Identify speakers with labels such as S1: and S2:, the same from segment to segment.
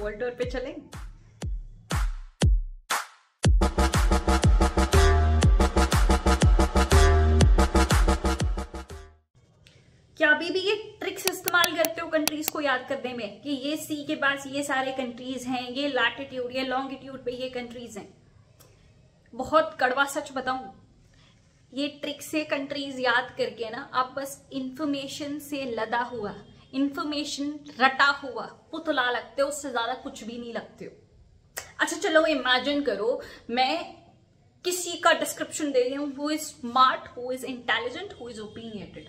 S1: World tour पे चलेंगे क्या अभी भी ये ट्रिक्स इस्तेमाल करते हो कंट्रीज को याद करने में कि ये सी के पास ये सारे कंट्रीज हैं ये लैटिट्यूड या लॉन्गिट्यूड पे ये कंट्रीज हैं बहुत कड़वा सच बताऊं ये ट्रिक से कंट्रीज याद करके ना आप बस इंफॉर्मेशन से लदा हुआ इंफॉर्मेशन रटा हुआ पुतला लगते हो उससे ज्यादा कुछ भी नहीं लगते हो अच्छा चलो इमेजिन करो मैं किसी का डिस्क्रिप्शन दे रही हूँ who is smart who is intelligent who is opinionated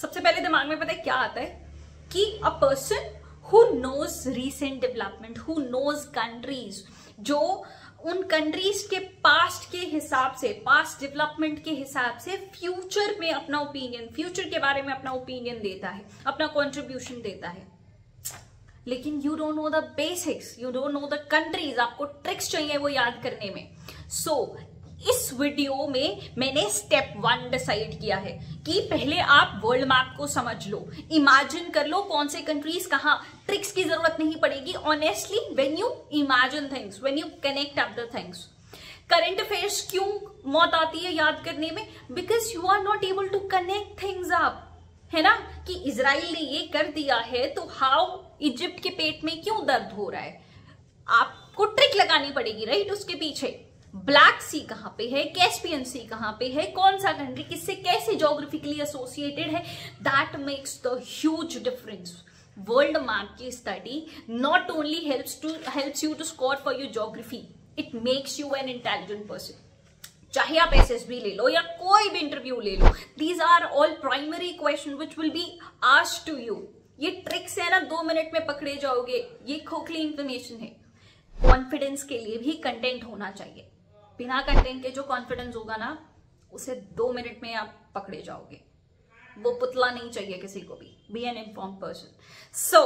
S1: सबसे पहले दिमाग में पता है क्या आता है कि a person who knows recent development who knows countries जो उन कंट्रीज के पास्ट के हिसाब से पास्ट डेवलपमेंट के हिसाब से फ्यूचर में अपना ओपिनियन फ्यूचर के बारे में अपना ओपिनियन देता है अपना कंट्रीब्यूशन देता है लेकिन you don't know the basics you don't know the countries आपको ट्रिक्स चाहिए वो याद करने में सो so, इस वीडियो में मैंने स्टेप वन डिसाइड किया है कि पहले आप वर्ल्ड मैप को समझ लो इमेजिन कर लो कौन से कंट्रीज कहा ट्रिक्स की जरूरत नहीं पड़ेगी honestly when you imagine things when you connect up the things current affairs क्यों मौत आती है याद करने में because you are not able to connect things आप है ना कि इसराइल ने ये कर दिया है तो हाउ इजिप्ट के पेट में क्यों दर्द हो रहा है आपको ट्रिक लगानी पड़ेगी राइट उसके पीछे ब्लैक सी कहाँ पे है कैस्पियन सी कहाँ पे है कौन सा कंट्री किससे कैसे जोग्राफिकली एसोसिएटेड है that makes the huge difference world map की study not only helps to helps you to score for your geography it makes you an intelligent person चाहे आप एस एस बी ले लो या कोई भी इंटरव्यू ले लो these are all primary question which will be asked to you ये tricks है ना दो मिनट में पकड़े जाओगे ये खोखली इंफॉर्मेशन है कॉन्फिडेंस के लिए भी कंटेंट होना चाहिए बिना कंटेंट के जो कॉन्फिडेंस होगा ना उसे दो मिनट में आप पकड़े जाओगे वो पुतला नहीं चाहिए किसी को भी be an inform person so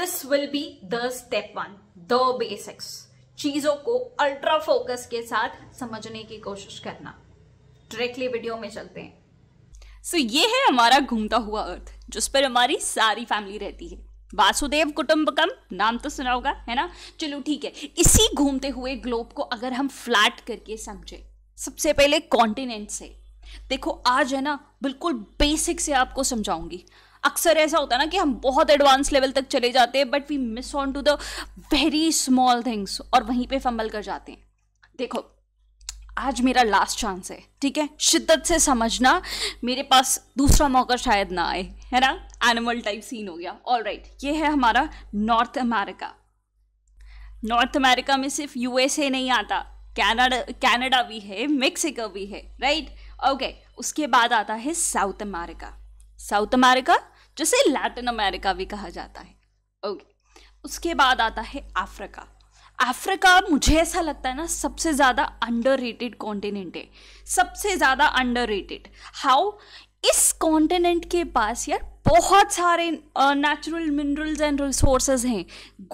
S1: this will be the step one the basics चीजों को अल्ट्रा फोकस के साथ समझने की कोशिश करना डायरेक्टली वीडियो में चलते हैं सो so, ये है हमारा घूमता हुआ अर्थ जिस पर हमारी सारी फैमिली रहती है वासुदेव कुटुंबकम नाम तो सुना होगा है ना चलो ठीक है इसी घूमते हुए ग्लोब को अगर हम फ्लैट करके समझे सबसे पहले कॉन्टिनेंट से देखो आज है ना बिल्कुल बेसिक से आपको समझाऊंगी अक्सर ऐसा होता है ना कि हम बहुत एडवांस लेवल तक चले जाते हैं but we miss on to the very small things और वहीं पे फंबल कर जाते हैं देखो आज मेरा लास्ट चांस है ठीक है शिद्दत से समझना मेरे पास दूसरा मौका शायद ना आए है ना एनिमल टाइप सीन हो गया ऑल राइट right, ये है हमारा नॉर्थ अमेरिका नॉर्थ अमेरिका में सिर्फ यूएसए नहीं आता कैनाडा कैनेडा भी है मेक्सिको भी है राइट right? ओके okay, उसके बाद आता है साउथ अमेरिका साउथ अमेरिका जिसे लैटिन अमेरिका भी कहा जाता है ओके okay. उसके बाद आता है अफ्रीका अफ्रीका मुझे ऐसा लगता है ना सबसे ज़्यादा अंडर रेटेड कॉन्टिनेंट है सबसे ज़्यादा अंडर रेटेड हाउ इस कॉन्टिनेंट के पास यार बहुत सारे नेचुरल मिनरल्स एंड रिसोर्सेज हैं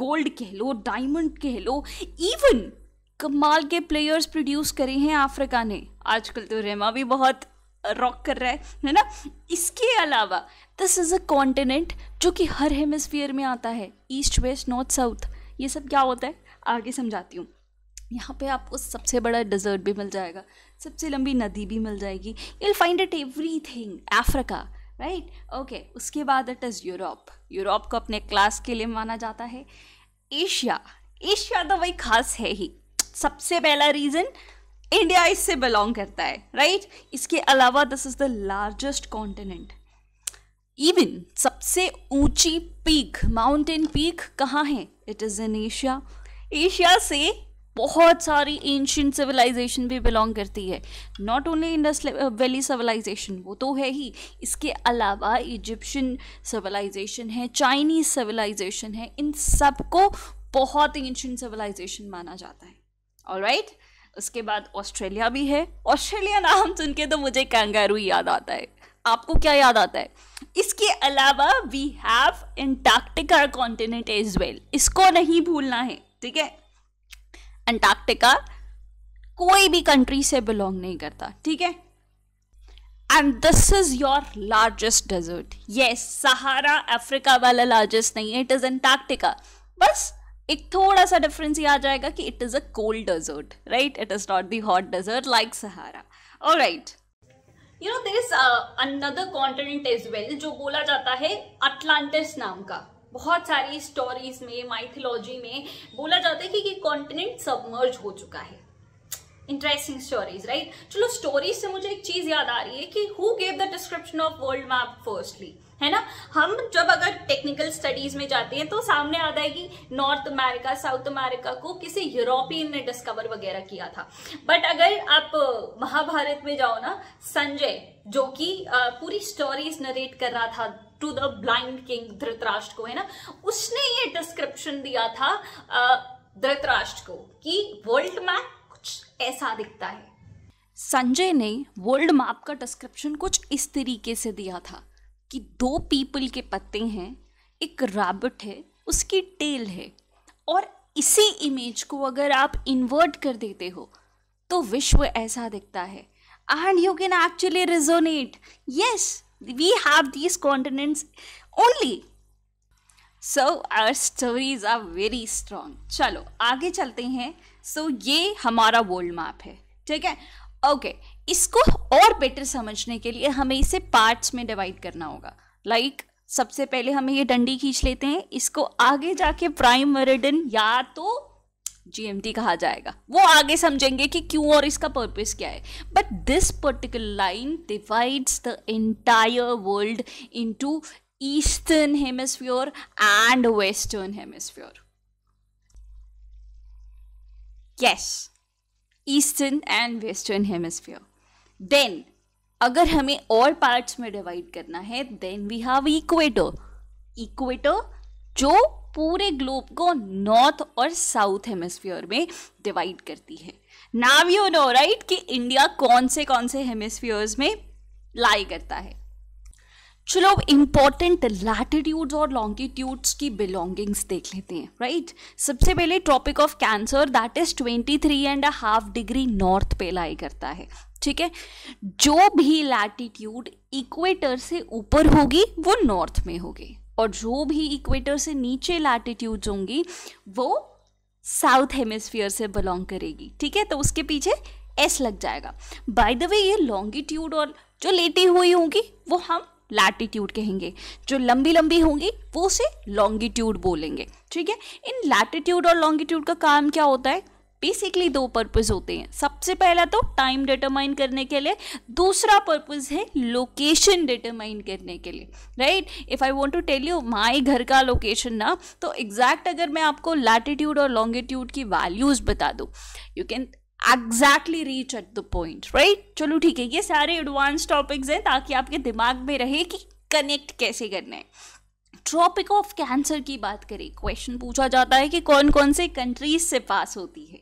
S1: गोल्ड कह लो डायमंड कह लो इवन कमाल के प्लेयर्स प्रोड्यूस करे हैं अफ्रीका ने आजकल तो रेमा भी बहुत रॉक कर रहा है है ना इसके अलावा दिस इज़ अ कॉन्टिनेंट जो कि हर हेमिसफियर में आता है ईस्ट वेस्ट नॉर्थ साउथ ये सब क्या होता है आगे समझाती हूँ यहाँ पे आपको सबसे बड़ा डिजर्ट भी मिल जाएगा सबसे लंबी नदी भी मिल जाएगी you find it everything Africa right okay उसके बाद इट इज़ यूरोप यूरोप को अपने क्लास के लिए माना जाता है एशिया एशिया तो वही खास है ही सबसे पहला रीज़न इंडिया इससे बिलोंग करता है राइट right? इसके अलावा this is the largest continent even सबसे ऊंची पीक माउंटेन पीक कहाँ है it is in Asia Asia से बहुत सारी एंशियंट सिविलाइजेशन भी बिलोंग करती है not only Indus valley civilization वो तो है ही इसके अलावा इजिप्शियन सिविलाइजेशन है चाइनीज सिविलाइजेशन है इन सबको बहुत एंशियंट सिविलाइजेशन माना जाता है और राइट right? उसके बाद ऑस्ट्रेलिया भी है ऑस्ट्रेलिया नाम सुन के तो मुझे कैंगारू याद आता है आपको क्या याद आता है इसके अलावा we have Antarctica continent is well इसको नहीं भूलना है ठीक है अंटार्कटिका कोई भी कंट्री से बिलोंग नहीं करता ठीक है and this is your largest desert ये सहारा अफ्रीका वाला लार्जेस्ट नहीं है इट इज अंटार्कटिका बस एक थोड़ा सा डिफरेंस ये आ जाएगा कि it is a cold desert right it is not the hot desert like Sahara और right you know this another continent is well जो बोला जाता है अटलांटिस नाम का बहुत सारी स्टोरीज में माइथोलॉजी में बोला जाता है कि कॉन्टिनेंट सबमर्ज हो चुका है इंटरेस्टिंग स्टोरीज राइट चलो स्टोरीज से मुझे एक चीज याद आ रही है कि who gave the description of world map firstly है ना हम जब अगर टेक्निकल स्टडीज में जाते हैं तो सामने आता है कि नॉर्थ अमेरिका साउथ अमेरिका को किसी यूरोपियन ने डिस्कवर वगैरह किया था बट अगर आप महाभारत में जाओ ना संजय जो कि पूरी स्टोरीज नरेट कर रहा था to the blind king Dhritarashtra को है ना उसने ये डिस्क्रिप्शन दिया था धृतराष्ट्र को कि वर्ल्ड मैप कुछ ऐसा दिखता है संजय ने वर्ल्ड मैप का डिस्क्रिप्शन कुछ इस तरीके से दिया था कि दो पीपल के पत्ते हैं एक रैबिट है उसकी टेल है और इसी इमेज को अगर आप इन्वर्ट कर देते हो तो विश्व ऐसा दिखता है and you can actually resonate yes we have these continents only so our stories are very strong चलो आगे चलते हैं सो so, ये हमारा वर्ल्ड मैप है ठीक है ओके okay. इसको और बेटर समझने के लिए हमें इसे पार्ट्स में डिवाइड करना होगा लाइक like, सबसे पहले हमें ये डंडी खींच लेते हैं इसको आगे जाके प्राइम मेरिडन या तो जीएमटी कहा जाएगा वो आगे समझेंगे कि क्यों और इसका पर्पस क्या है but this particular line divides the entire world into eastern hemisphere and western hemisphere yes eastern and western hemisphere then अगर हमें और पार्ट्स में डिवाइड करना है then we have equator equator जो पूरे ग्लोब को नॉर्थ और साउथ हेमिस्फीयर में डिवाइड करती है नाव यू नो राइट कि इंडिया कौन से कौन से हेमिस्फीयर्स में लाई करता है चलो अब इम्पॉर्टेंट लैटिट्यूड्स और लॉन्गिट्यूड्स की बिलोंगिंग्स देख लेते हैं राइट right? सबसे पहले tropic of cancer that is 23 and half degree north पे लाई करता है ठीक है जो भी लैटिट्यूड इक्वेटर से ऊपर होगी वो नॉर्थ में होगी और जो भी इक्वेटर से नीचे लैटिट्यूड होंगी वो साउथ हेमिस्फीयर से बिलोंग करेगी ठीक है तो उसके पीछे एस लग जाएगा बाय द वे ये लॉन्गिट्यूड और जो लेटी हुई होंगी वो हम लैटिट्यूड कहेंगे जो लंबी लंबी होंगी वो उसे लॉन्गिट्यूड बोलेंगे ठीक है इन लैटिट्यूड और लॉन्गिट्यूड का काम क्या होता है बेसिकली दो पर्पज़ होते हैं सबसे पहला तो टाइम डिटरमाइन करने के लिए दूसरा पर्पज़ है लोकेशन डिटरमाइन करने के लिए right if I want to tell you my घर का लोकेशन ना तो एग्जैक्ट अगर मैं आपको लैटिट्यूड और लॉन्गिट्यूड की वैल्यूज़ बता दूँ you can exactly reach at the point right चलो ठीक है ये सारे एडवांस टॉपिक्स हैं ताकि आपके दिमाग में रहे कि कनेक्ट कैसे करना है ट्रॉपिक ऑफ कैंसर की बात करें क्वेश्चन पूछा जाता है कि कौन कौन से कंट्रीज से पास होती है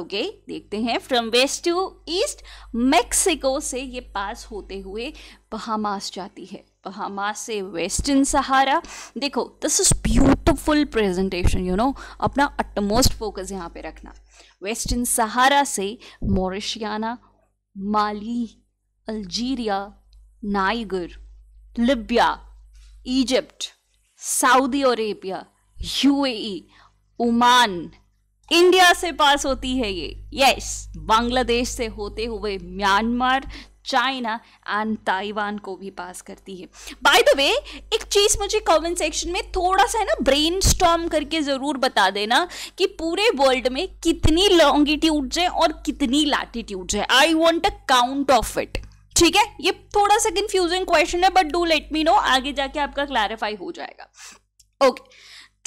S1: ओके okay, देखते हैं from west to east Mexico से ये पास होते हुए बहामास जाती है बहामास से वेस्टर्न सहारा देखो this is beautiful presentation you know अपना अटमोस्ट फोकस यहाँ पे रखना वेस्टर्न सहारा से Mauritania Mali Algeria Niger Libya Egypt Saudi Arabia UAE Oman India से पास होती है ये यस बांग्लादेश से होते हुए म्यांमार चाइना एंड ताइवान को भी पास करती है बाय द वे एक चीज़ मुझे कमेंट सेक्शन में थोड़ा सा है ना ब्रेन करके ज़रूर बता देना कि पूरे वर्ल्ड में कितनी लॉन्गिट्यूड है और कितनी लैटिट्यूड है I want a count of it ठीक है ये थोड़ा सा कंफ्यूजिंग क्वेश्चन है but do let me know आगे जाके आपका क्लैरिफाई हो जाएगा ओके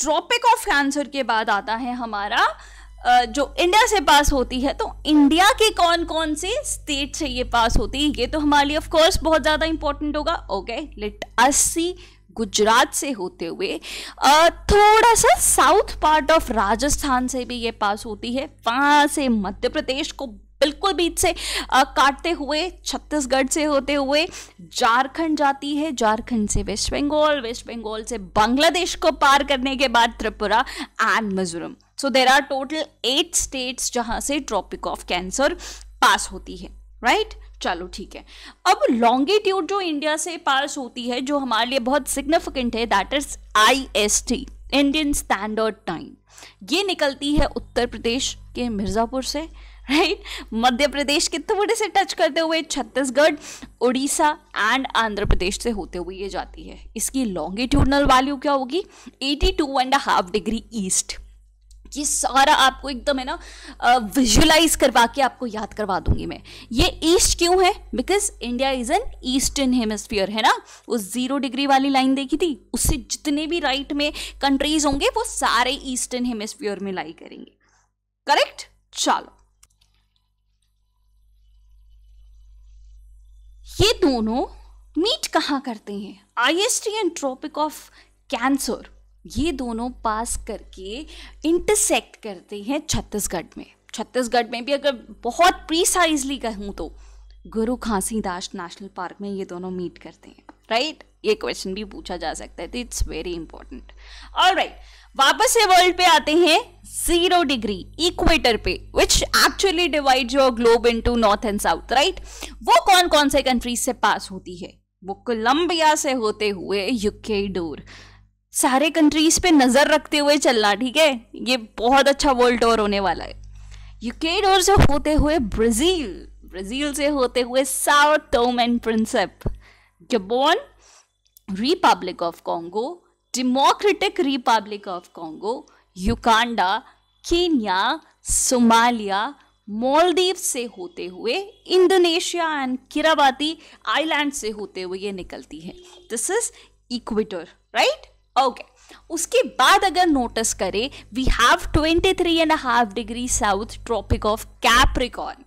S1: ट्रॉपिक ऑफ कैंसर के बाद आता है हमारा जो इंडिया से पास होती है तो इंडिया के कौन कौन से स्टेट से ये पास होती है ये तो हमारे लिए ऑफकोर्स बहुत ज़्यादा इंपॉर्टेंट होगा okay let us see Gujarat से होते हुए थोड़ा सा साउथ पार्ट ऑफ राजस्थान से भी ये पास होती है वहाँ से मध्य प्रदेश को बिल्कुल बीच से काटते हुए छत्तीसगढ़ से होते हुए झारखंड जाती है झारखंड से वेस्ट बंगाल वेस्ट बंगाल से बांग्लादेश को पार करने के बाद Tripura and Mizoram so there are total eight states जहां से ट्रॉपिक ऑफ कैंसर पास होती है राइट right? चलो ठीक है अब लॉन्गिट्यूड जो इंडिया से पास होती है जो हमारे लिए बहुत सिग्निफिकेंट है that is I S T Indian standard time ये निकलती है उत्तर प्रदेश के मिर्ज़ापुर से राइट मध्य प्रदेश के थोड़े से टच करते हुए छत्तीसगढ़ उड़ीसा एंड आंध्र प्रदेश से होते हुए ये जाती है इसकी लॉन्गिट्यूडनल वैल्यू क्या होगी eighty two and half degree east ये सारा आपको एकदम है ना विजुलाइज करवा के आपको याद करवा दूंगी मैं ये ईस्ट क्यों है because India is an eastern hemisphere है ना उस जीरो डिग्री वाली लाइन देखी थी उससे जितने भी राइट right में कंट्रीज होंगे वो सारे ईस्टर्न हेमिस्फीयर में लाई करेंगे करेक्ट चलो ये दोनों मीट कहाँ करते हैं I S T and tropic of cancer ये दोनों पास करके इंटरसेक्ट करते हैं छत्तीसगढ़ में छत्तीसगढ़ में भी अगर बहुत प्रीसाइजली कहूँ तो गुरु खांसीदास नेशनल पार्क में ये दोनों मीट करते हैं राइट right? ये क्वेश्चन भी पूछा जा सकता है तो इट्स वेरी इंपॉर्टेंट और राइट वापस से वर्ल्ड पे आते हैं जीरो डिग्री इक्वेटर पे which actually divide your globe into north and south right वो कौन कौन से कंट्रीज से पास होती है वो कोलंबिया से होते हुए यूके डोर सारे कंट्रीज पे नज़र रखते हुए चलना ठीक है ये बहुत अच्छा वर्ल्ड और होने वाला है यूके डोर से होते हुए ब्राज़ील ब्राज़ील से होते हुए Sao Tome and Principe Gabon Republic of Congo Democratic Republic of Congo Uganda Kenya Somalia Maldives से होते हुए इंडोनेशिया एंड किराबाती आइलैंड से होते हुए ये निकलती है this is equator right okay उसके बाद अगर नोटिस करें we have twenty three and half degree south tropic of Capricorn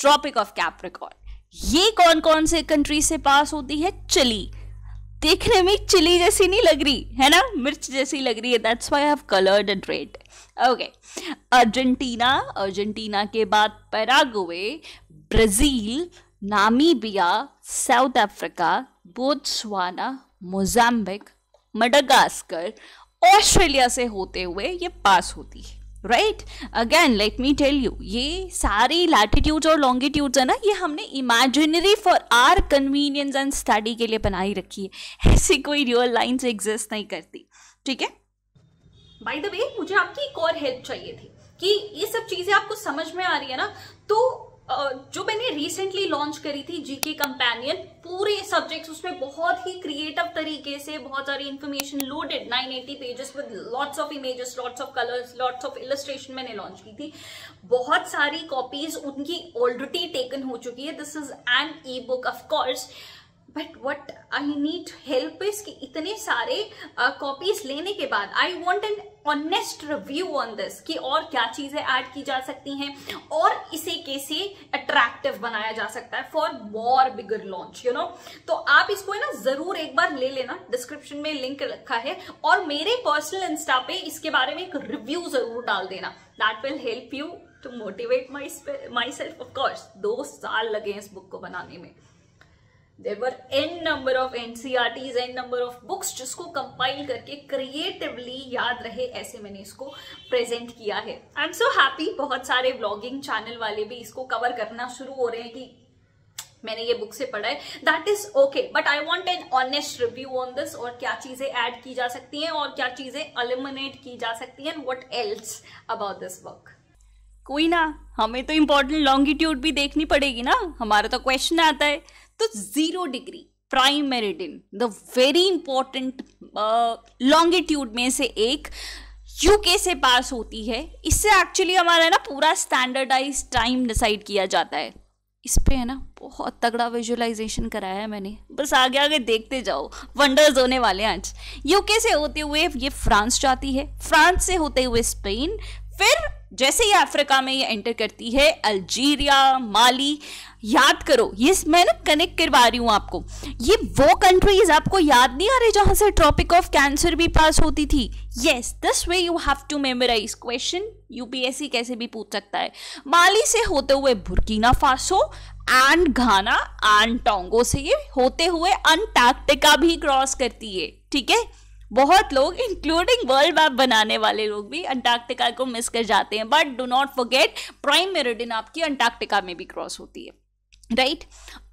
S1: tropic of Capricorn ये कौन कौन से कंट्री से पास होती है चिली देखने में चिली जैसी नहीं लग रही है ना मिर्च जैसी लग रही है that's why have coloured and red okay Argentina Argentina के बाद Paraguay Brazil Namibia South Africa Botswana Mozambique Madagascar Australia से होते हुए ये पास होती है right again let me tell you ये सारी लैटिट्यूड्स और लॉन्गिट्यूड्स है ना ये हमने imaginary for our convenience and study के लिए बनाई रखी है ऐसी कोई रियल लाइन्स एग्जिस्ट नहीं करती ठीक है बाय द वे मुझे आपकी एक और हेल्प चाहिए थी कि ये सब चीज़ें आपको समझ में आ रही है ना तो जो मैंने रिसेंटली लॉन्च करी थी जीके कंपेनियन पूरे सब्जेक्ट्स उसमें बहुत ही क्रिएटिव तरीके से बहुत सारी information loaded 980 pages with lots of images lots of colours lots of illustration मैंने लॉन्च की थी बहुत सारी कॉपीज उनकी ऑलरेडी टेकन हो चुकी है this is an e book of course but what I need help is कि इतने सारे कॉपीज uh, लेने के बाद I want an honest review on this कि और क्या चीजें ऐड की जा सकती हैं और इसे कैसे अट्रैक्टिव बनाया जा सकता है for more bigger launch you know तो आप इसको है ना जरूर एक बार ले लेना डिस्क्रिप्शन में लिंक रखा है और मेरे पर्सनल इंस्टा पे इसके बारे में एक रिव्यू जरूर डाल देना that will help you to motivate my myself of course दो साल लगे इस बुक को बनाने में there were n number of NCERTs n number of books जिसको कंपाइल करके क्रिएटिवली याद रहे ऐसे मैंने इसको प्रेजेंट किया है आई एम सो हैप्पी बहुत सारे ब्लॉगिंग चैनल वाले भी इसको कवर करना शुरू हो रहे हैं कि मैंने ये बुक से पढ़ा है that is okay but I want an honest review on this और क्या चीजें ऐड की जा सकती हैं और क्या चीजें अलिमिनेट की जा सकती हैं what else about this book कोई ना हमें तो इम्पोर्टेंट लॉन्गिट्यूड भी देखनी पड़ेगी ना हमारा तो क्वेश्चन आता है तो zero degree prime meridian the very important longitude में से एक यूके से पास होती है इससे एक्चुअली हमारा ना पूरा स्टैंडर्डाइज टाइम डिसाइड किया जाता है इस पे है ना बहुत तगड़ा विजुअलाइजेशन कराया है मैंने बस आगे आगे देखते जाओ वंडर्स होने वाले आज यूके से होते हुए ये फ्रांस जाती है फ्रांस से होते हुए स्पेन फिर जैसे ही अफ्रीका में ये एंटर करती है अल्जीरिया माली याद करो ये मैं ना कनेक्ट करवा रही हूँ आपको ये वो कंट्रीज आपको याद नहीं आ रही जहाँ से ट्रॉपिक ऑफ कैंसर भी पास होती थी yes this way you have to memorize question UPSC कैसे भी पूछ सकता है माली से होते हुए Burkina Faso and Ghana and Togo से ये होते हुए अंटार्कटिका भी क्रॉस करती है ठीक है बहुत लोग इंक्लूडिंग वर्ल्ड मैप बनाने वाले लोग भी अंटार्कटिका को मिस कर जाते हैं but do not forget prime meridian आपकी अंटार्कटिका में भी क्रॉस होती है राइट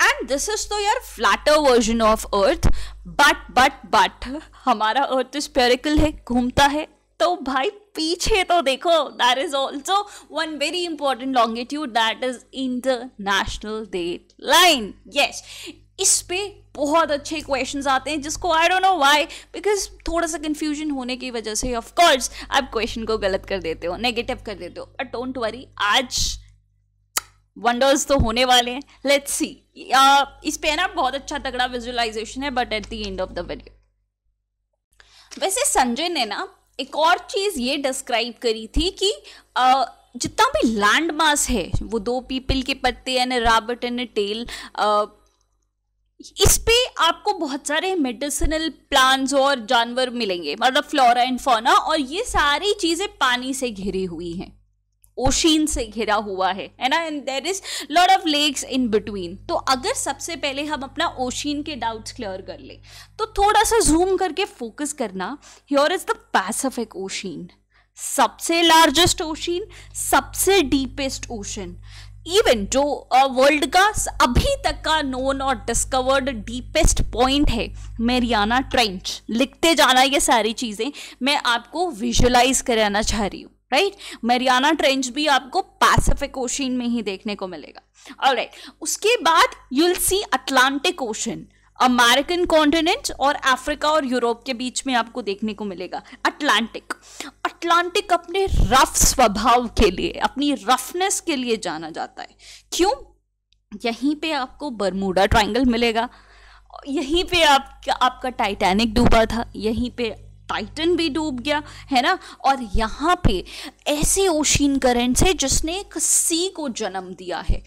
S1: एंड दिस इज तो यार flatter version of earth but but but हमारा अर्थ स्पेरिकल है घूमता है तो भाई पीछे तो देखो that is also one very important longitude that is international date line yes इस पे बहुत अच्छे क्वेश्चन आते हैं जिसको I don't know why because थोड़ा सा कन्फ्यूजन होने की वजह से ऑफकोर्स आप क्वेश्चन को गलत कर देते हो नेगेटिव कर देते हो बट डोंट वरी आज वंडर्स तो होने वाले हैं लेट्स सी इस पे ना बहुत अच्छा तगड़ा विजुअलाइजेशन है but at the end of the video वैसे संजय ने ना एक और चीज़ ये डिस्क्राइब करी थी कि जितना भी लैंड मास है वो दो पीपल के पत्ते एंड रॉबर्ट एंड टेल इस पे आपको बहुत सारे मेडिसिनल प्लांट्स और जानवर मिलेंगे मतलब फ्लोरा एंड फोना और ये सारी चीज़ें पानी से घिरी हुई हैं ओशीन से घिरा हुआ है है ना and there is lot of lakes in between तो अगर सबसे पहले हम अपना ओशीन के डाउट्स क्लियर कर लें तो थोड़ा सा जूम करके फोकस करना your is the Pacific ocean सबसे लार्जेस्ट ओशीन सबसे डीपेस्ट ओशन इवन जो वर्ल्ड का अभी तक का नोन और डिस्कवर्ड डीपेस्ट पॉइंट है मेरियाना ट्रेंच लिखते जाना ये सारी चीज़ें मैं आपको विजुलाइज कराना चाह रही हूँ राइट मेरियाना ट्रेंच भी आपको पैसिफिक ओशन में ही देखने को मिलेगा ऑलराइट right. उसके बाद you'll see Atlantic ocean American continent और अफ्रीका और यूरोप के बीच में आपको देखने को मिलेगा अटलांटिक अटलांटिक अपने रफ स्वभाव के लिए अपनी रफनेस के लिए जाना जाता है क्यों यहीं पे आपको बरमूडा ट्राइंगल मिलेगा यहीं पे आप आपका टाइटैनिक डूबा था यहीं पे टाइटन भी डूब गया है ना और यहाँ पे ऐसे ओशीन करेंट्स है जिसने एक सी को जन्म दिया है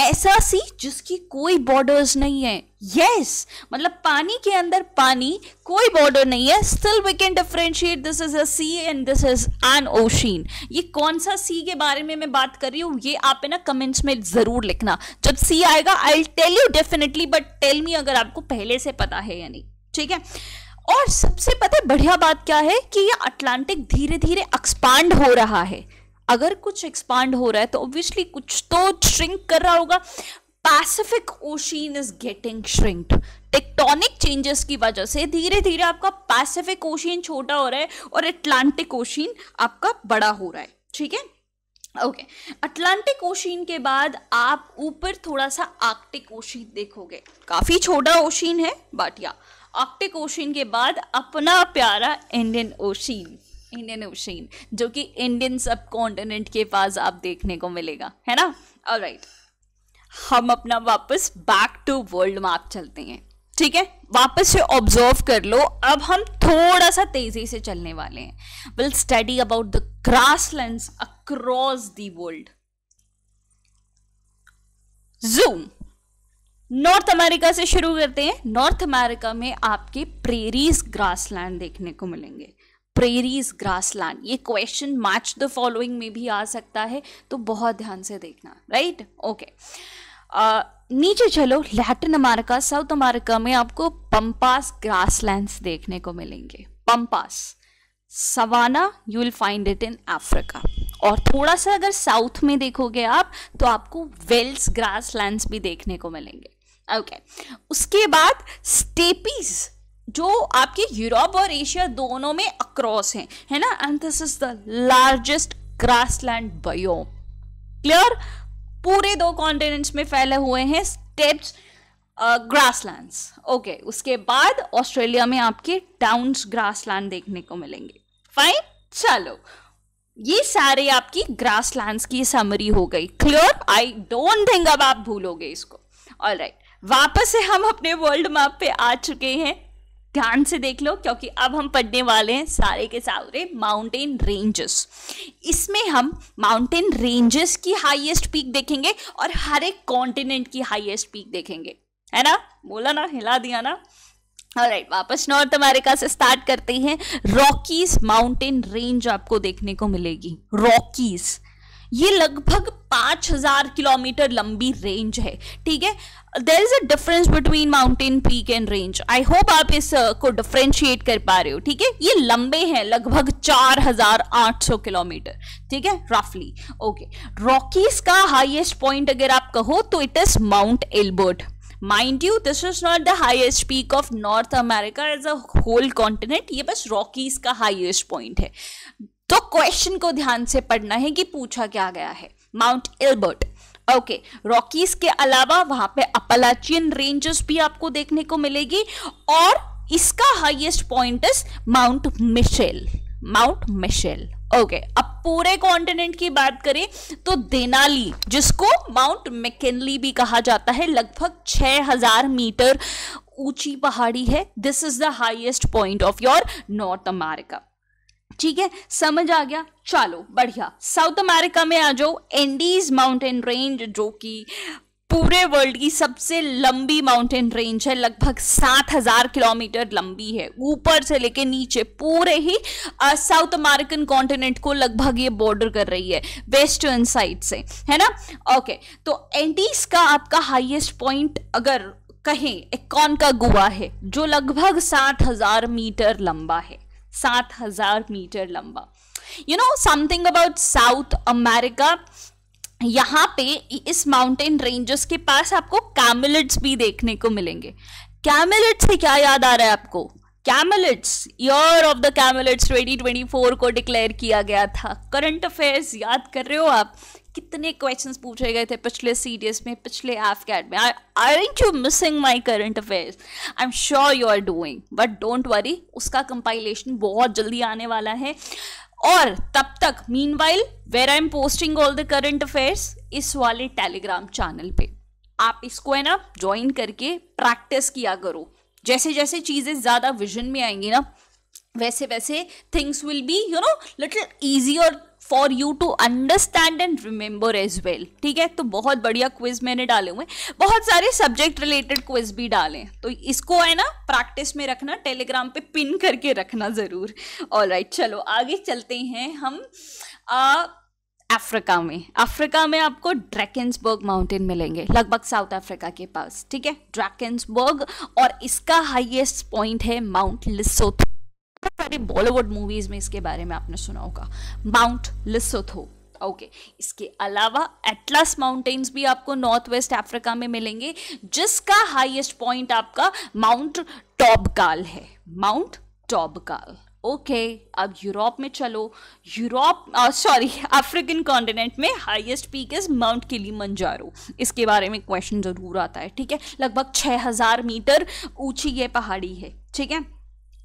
S1: ऐसा सी जिसकी कोई बॉर्डर्स नहीं है यस yes! मतलब पानी के अंदर पानी कोई बॉर्डर नहीं है still we can differentiate this is a sea and this is an ocean ये कौन सा सी के बारे में मैं बात कर रही हूँ ये आप है ना कमेंट्स में ज़रूर लिखना जब सी आएगा I tell you definitely but tell me अगर आपको पहले से पता है या नहीं ठीक है और सबसे पता है बढ़िया बात क्या है कि ये अटलांटिक धीरे धीरे एक्सपांड हो रहा है अगर कुछ एक्सपांड हो रहा है तो ऑब्वियसली कुछ तो श्रिंक कर रहा होगा Pacific ocean is getting shrink tectonic changes की वजह से धीरे धीरे आपका पैसिफिक ओशियन छोटा हो रहा है और अटलांटिक ओशियन आपका बड़ा हो रहा है ठीक है ओके अटलांटिक ओशियन के बाद आप ऊपर थोड़ा सा आर्कटिक ओशियन देखोगे काफ़ी छोटा ओशियन है बट या आर्कटिक ओशन के बाद अपना प्यारा इंडियन ओशन इंडियन ओशन जो कि इंडियन सब कॉन्टिनेंट के पास आप देखने को मिलेगा है ना और राइट हम अपना वापस बैक टू वर्ल्ड मैप चलते हैं ठीक है वापस से ऑब्जर्व कर लो अब हम थोड़ा सा तेजी से चलने वाले हैं will study about the grasslands across the world zoom North America से शुरू करते हैं नॉर्थ अमेरिका में आपके प्रेरीज ग्रासलैंड देखने को मिलेंगे प्रेरीज ग्रासलैंड ये क्वेश्चन मैच द फॉलोइंग में भी आ सकता है तो बहुत ध्यान से देखना राइट ओके नीचे चलो लैटिन अमेरिका साउथ अमेरिका में आपको पंपास ग्रासलैंड्स देखने को मिलेंगे pampas savanna you will find it in Africa और थोड़ा सा अगर साउथ में देखोगे आप तो आपको वेल्स ग्रासलैंड्स भी देखने को मिलेंगे ओके उसके बाद स्टेपीज जो आपके यूरोप और एशिया दोनों में अक्रॉस हैं है ना and this is the largest grassland biome clear पूरे दो कॉन्टिनेंट्स में फैले हुए हैं स्टेप्स ग्रासलैंड्स ओके उसके बाद ऑस्ट्रेलिया में आपके डाउन्स ग्रासलैंड देखने को मिलेंगे फाइन चलो ये सारे आपकी ग्रासलैंड्स की समरी हो गई क्लियर आई डोंट थिंक अब आप भूलोगे इसको ऑल राइट वापस से हम अपने वर्ल्ड मैप पे आ चुके हैं ध्यान से देख लो क्योंकि अब हम पढ़ने वाले हैं सारे के सारे माउंटेन रेंजेस इसमें हम माउंटेन रेंजेस की हाईएस्ट पीक देखेंगे और हर एक कॉन्टिनेंट की हाईएस्ट पीक देखेंगे है ना बोला ना हिला दिया ना राइट वापस नॉर्थ अमेरिका से स्टार्ट करते हैं रॉकीज माउंटेन रेंज आपको देखने को मिलेगी रॉकीज़ ये लगभग 5000 किलोमीटर लंबी रेंज है ठीक है there is a difference between mountain peak and range I hope आप इस uh, को डिफ्रेंशिएट कर पा रहे हो ठीक है ये लंबे हैं लगभग 4800 किलोमीटर ठीक है रफली ओके रॉकीज का हाईएस्ट पॉइंट अगर आप कहो तो it is Mount Elbert mind you this is not the highest peak of North America as a whole continent ये बस रॉकीज का हाइएस्ट पॉइंट है तो क्वेश्चन को ध्यान से पढ़ना है कि पूछा क्या गया है माउंट एल्बर्ट ओके रॉकीज के अलावा वहां पे अपलाचियन रेंजेस भी आपको देखने को मिलेगी और इसका highest point is Mount Mitchell Mount Mitchell okay okay, अब पूरे कॉन्टिनेंट की बात करें तो देनाली जिसको माउंट मैकेनली भी कहा जाता है लगभग 6000 मीटर ऊंची पहाड़ी है this is the highest point of your North America ठीक है समझ आ गया चलो बढ़िया साउथ अमेरिका में आ जाओ एंडीज माउंटेन रेंज जो कि पूरे वर्ल्ड की सबसे लंबी माउंटेन रेंज है लगभग सात हजार किलोमीटर लंबी है ऊपर से लेके नीचे पूरे ही साउथ अमेरिकन कॉन्टिनेंट को लगभग ये बॉर्डर कर रही है वेस्टर्न साइड से है ना ओके तो एंडीज का आपका हाईएस्ट पॉइंट अगर कहें एक कौन का गुआ है जो लगभग सात हजार मीटर लंबा है सात हजार मीटर लंबा you know something about South America यहाँ पे इस माउंटेन रेंजेस के पास आपको कैमिलिट्स भी देखने को मिलेंगे कैमलेट से क्या याद आ रहा है आपको camelids year of the camelids 2024 को डिक्लेयर किया गया था करंट अफेयर्स याद कर रहे हो आप कितने क्वेश्चंस पूछे गए थे पिछले सीरीज में पिछले कैट में are I you missing my current affairs I am sure you are doing but don't worry उसका कंपाइलेशन बहुत जल्दी आने वाला है और तब तक mean while where I am posting all the current affairs इस वाले टेलीग्राम चैनल पे आप इसको है ना ज्वाइन करके प्रैक्टिस किया करो जैसे जैसे चीज़ें ज़्यादा विजन में आएंगी ना वैसे वैसे things will be you know little easy और for you to understand and remember as well ठीक है तो बहुत बढ़िया क्विज मैंने डाले हुए बहुत सारे सब्जेक्ट रिलेटेड क्विज भी डाले तो इसको है ना प्रैक्टिस में रखना टेलीग्राम पे पिन करके रखना ज़रूर और right, चलो आगे चलते हैं हम आ, अफ्रीका में अफ्रीका में आपको ड्रैकेंसबर्ग माउंटेन मिलेंगे लगभग साउथ अफ्रीका के पास ठीक है ड्रैकेंसबर्ग और इसका हाईएस्ट पॉइंट है माउंट लिसोथो सारी बॉलीवुड मूवीज में इसके बारे में आपने सुना होगा माउंट लिसोथो ओके okay. इसके अलावा एटलास माउंटेन्स भी आपको नॉर्थ वेस्ट अफ्रीका में मिलेंगे जिसका हाईएस्ट पॉइंट आपका माउंट टॉबकाल है माउंट टॉबकाल ओके okay, अब यूरोप में चलो यूरोप सॉरी अफ्रीकन कॉन्टिनेंट में highest peak is Mount Kilimanjaro इसके बारे में क्वेश्चन ज़रूर आता है ठीक है लगभग 6000 मीटर ऊंची ये पहाड़ी है ठीक है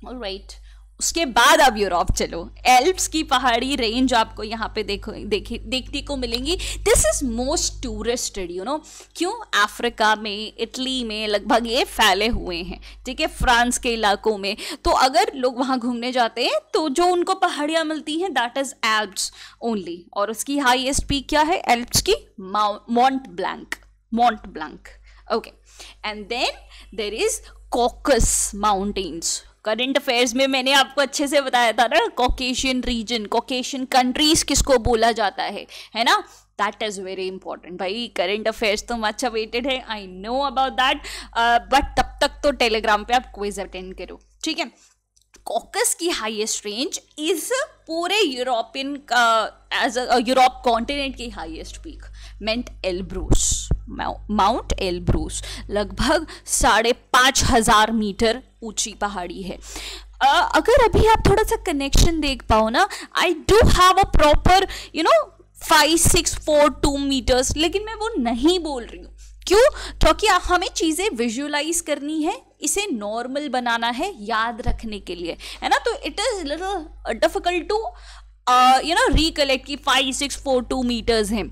S1: राइट right. उसके बाद आप यूरोप चलो एल्प्स की पहाड़ी रेंज आपको यहाँ पे देखो देखे देखने को मिलेंगी this is most touristed you know क्यों अफ्रीका में इटली में लगभग ये फैले हुए हैं ठीक है फ्रांस के इलाकों में तो अगर लोग वहाँ घूमने जाते हैं तो जो उनको पहाड़ियाँ मिलती हैं दैट इज एल्प्स ओनली और उसकी हाइएस्ट पीक क्या है एल्प्स की Mount Blanc Mount Blanc okay and then there is Caucasus mountains current affairs में मैंने आपको अच्छे से बताया था ना कॉकेशियन रीजन कॉकेशियन कंट्रीज किसको बोला जाता है है ना दैट इज़ वेरी इंपॉर्टेंट भाई करंट अफेयर्स तो मच अवेटेड है I know about that but तब तक तो टेलीग्राम पे आप क्विज अटेंड करो ठीक है कॉकस की हाइएस्ट रेंज इज पूरे यूरोपियन एज यूरोप कॉन्टिनेंट की हाइएस्ट पीक मेंट एल्ब्रूस माउंट एलब्रूस लगभग साढ़े पाँच हज़ार मीटर ऊंची पहाड़ी है uh, अगर अभी आप थोड़ा सा कनेक्शन देख पाओ ना I do have a proper you know five six four two meters लेकिन मैं वो नहीं बोल रही हूँ क्यों क्योंकि हमें चीज़ें विजुअलाइज करनी है इसे नॉर्मल बनाना है याद रखने के लिए है ना तो it is little difficult to you know recollect की five six four two meters हैं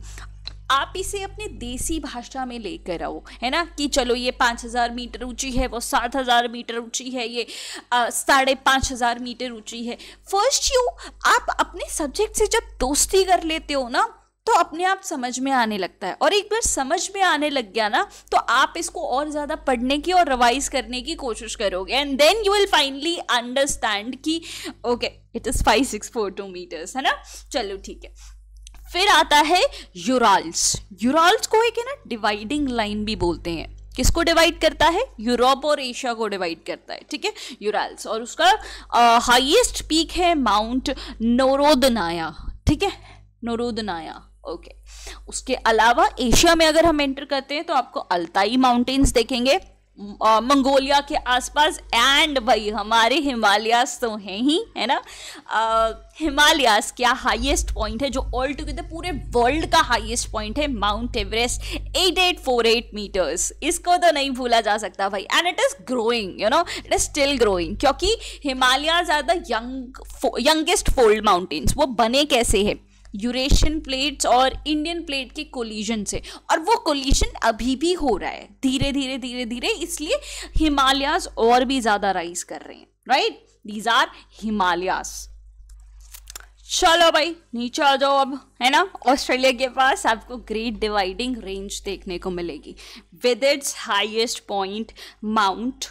S1: आप इसे अपने देसी भाषा में लेकर आओ है ना कि चलो ये पाँच हज़ार मीटर ऊंची है वो सात हज़ार मीटर ऊंची है ये साढ़े पाँच हज़ार मीटर ऊंची है फर्स्ट यू आप अपने सब्जेक्ट से जब दोस्ती कर लेते हो ना तो अपने आप समझ में आने लगता है और एक बार समझ में आने लग गया ना तो आप इसको और ज़्यादा पढ़ने की और रिवाइज करने की कोशिश करोगे and then you will finally understand कि okay it is five six four two meters है ना चलो ठीक है फिर आता है यूराल्स यूराल्स को एक है ना डिवाइडिंग लाइन भी बोलते हैं किसको डिवाइड करता है यूरोप और एशिया को डिवाइड करता है ठीक है यूराल्स और उसका हाईएस्ट पीक है माउंट नोरोदनाया ठीक है नोरोदनाया ओके उसके अलावा एशिया में अगर हम एंटर करते हैं तो आपको अल्ताई माउंटेन्स देखेंगे मंगोलिया के आसपास एंड भाई हमारे हिमालयस तो हैं ही है ना हिमालयास क्या हाईएस्ट पॉइंट है जो ऑल टुगेदर पूरे वर्ल्ड का हाईएस्ट पॉइंट है Mount Everest eight eight four eight meters इसको तो नहीं भूला जा सकता भाई and it is growing you know it is still growing क्योंकि Himalayas are the young youngest fold mountains वो बने कैसे हैं यूरेशियन प्लेट्स और इंडियन प्लेट के कोलिजन से और वो कोलिजन अभी भी हो रहा है धीरे धीरे धीरे धीरे इसलिए हिमालयाज और भी ज़्यादा राइज कर रहे हैं राइट दीज आर हिमालयाज चलो भाई नीचे आ जाओ अब है ना ऑस्ट्रेलिया के पास आपको ग्रेट डिवाइडिंग रेंज देखने को मिलेगी with its highest point Mount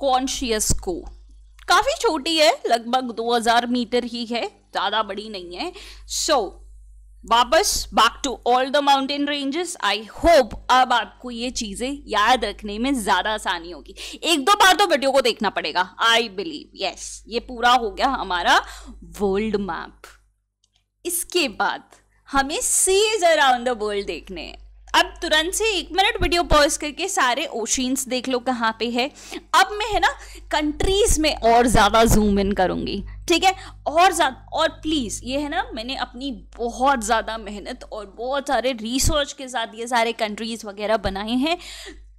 S1: कॉन्शियस को काफ़ी छोटी है लगभग 2000 मीटर ही है ज़्यादा बड़ी नहीं है सो so, वापस back to all the mountain ranges I hope अब आपको ये चीज़ें याद रखने में ज़्यादा आसानी होगी एक दो बार तो वीडियो को देखना पड़ेगा आई बिलीव यस ये पूरा हो गया हमारा वर्ल्ड मैप इसके बाद हमें सीज अराउंड द वर्ल्ड देखने हैं अब तुरंत से एक मिनट वीडियो पॉज करके सारे ओशंस देख लो कहाँ पे है अब मैं है ना कंट्रीज में और ज़्यादा जूम इन करूँगी ठीक है और ज़्यादा और प्लीज़ ये है ना मैंने अपनी बहुत ज़्यादा मेहनत और बहुत सारे रिसर्च के साथ ये सारे कंट्रीज़ वगैरह बनाए हैं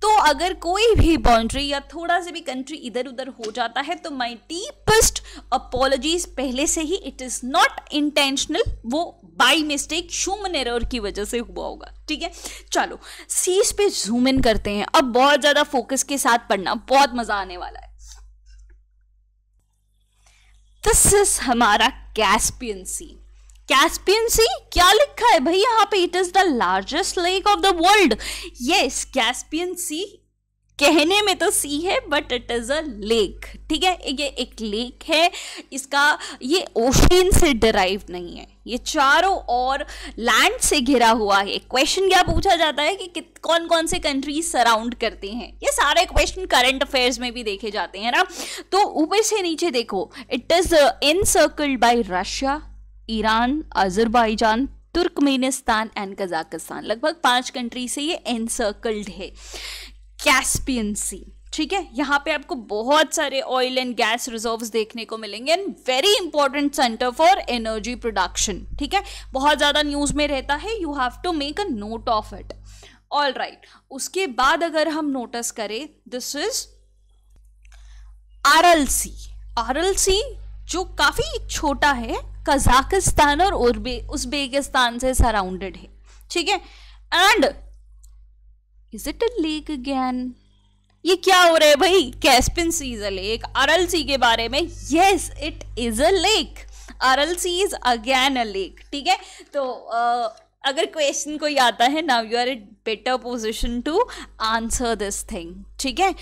S1: तो अगर कोई भी बाउंड्री या थोड़ा सा भी कंट्री इधर उधर हो जाता है तो माई डीपेस्ट अपोलॉजीज पहले से ही इट इज़ नॉट इंटेंशनल वो बाई मिस्टेक ह्यूमन एरर की वजह से हुआ होगा ठीक है चलो सीज पे जूम इन करते हैं अब बहुत ज्यादा फोकस के साथ पढ़ना बहुत मजा आने वाला है दिस इज हमारा कैस्पियन सी कैस्पियन सी क्या लिखा है भाई यहां पे it is the largest lake of the world yes Caspian Sea कहने में तो सी है but it is a lake ठीक है ये एक लेक है इसका ये ओशियन से डराइव नहीं है ये चारों ओर लैंड से घिरा हुआ है क्वेश्चन क्या पूछा जाता है कि, कौन कौन से कंट्रीज सराउंड करते हैं ये सारे क्वेश्चन करंट अफेयर्स में भी देखे जाते हैं ना तो ऊपर से नीचे देखो it is circled by Russia Iran Azerbaijan Turkmenistan and Kazakhstan लगभग पांच कंट्री से ये इनसर्कल्ड है कैस्पियन सी ठीक है यहाँ पे आपको बहुत सारे ऑयल एंड गैस रिजर्व्स देखने को मिलेंगे and very important centre for energy production ठीक है बहुत ज़्यादा न्यूज़ में रहता है you have to make a note of it all right उसके बाद अगर हम नोटिस करें this is R L C R L C जो काफ़ी छोटा है कजाकिस्तान और उज्बेकिस्तान से सराउंडेड है ठीक है and is it a lake again ये क्या हो रहा है भाई कैस्पिन सी इज अ लेक सी के बारे में yes it is a lake sea is again a lake ठीक है तो uh, अगर क्वेश्चन कोई आता है now you are it better position to answer this thing ठीक है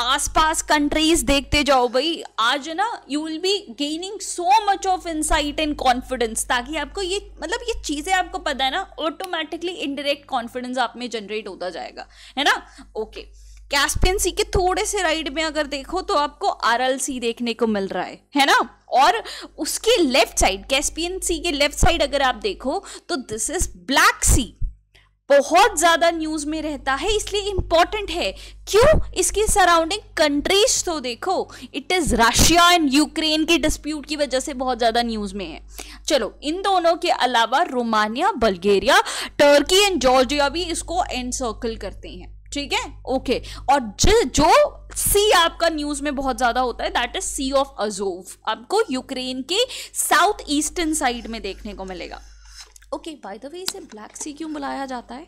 S1: आसपास कंट्रीज देखते जाओ भाई आज ना you will be gaining so much of insight and confidence ताकि आपको ये मतलब ये चीज़ें आपको पता है ना ऑटोमेटिकली इनडायरेक्ट कॉन्फिडेंस आप में जनरेट होता जाएगा है ना ओके okay. कैस्पियन सी के थोड़े से राइट में अगर देखो तो आपको आर देखने को मिल रहा है है ना और उसके लेफ्ट साइड कैस्पियन सी के लेफ्ट साइड अगर आप देखो तो दिस इज ब्लैक सी बहुत ज़्यादा न्यूज़ में रहता है इसलिए इंपॉर्टेंट है क्यों इसकी सराउंडिंग कंट्रीज तो देखो it is Russia and Ukraine के डिस्प्यूट की वजह से बहुत ज़्यादा न्यूज़ में है चलो इन दोनों के अलावा Romania Bulgaria Turkey and Georgia भी इसको एनसर्कल करते हैं ठीक है ओके और जो जो सी आपका न्यूज में बहुत ज्यादा होता है that is Sea of Azov आपको यूक्रेन के साउथ ईस्टर्न साइड में देखने को मिलेगा ओके बाय द वे इसे ब्लैक सी क्यों बुलाया जाता है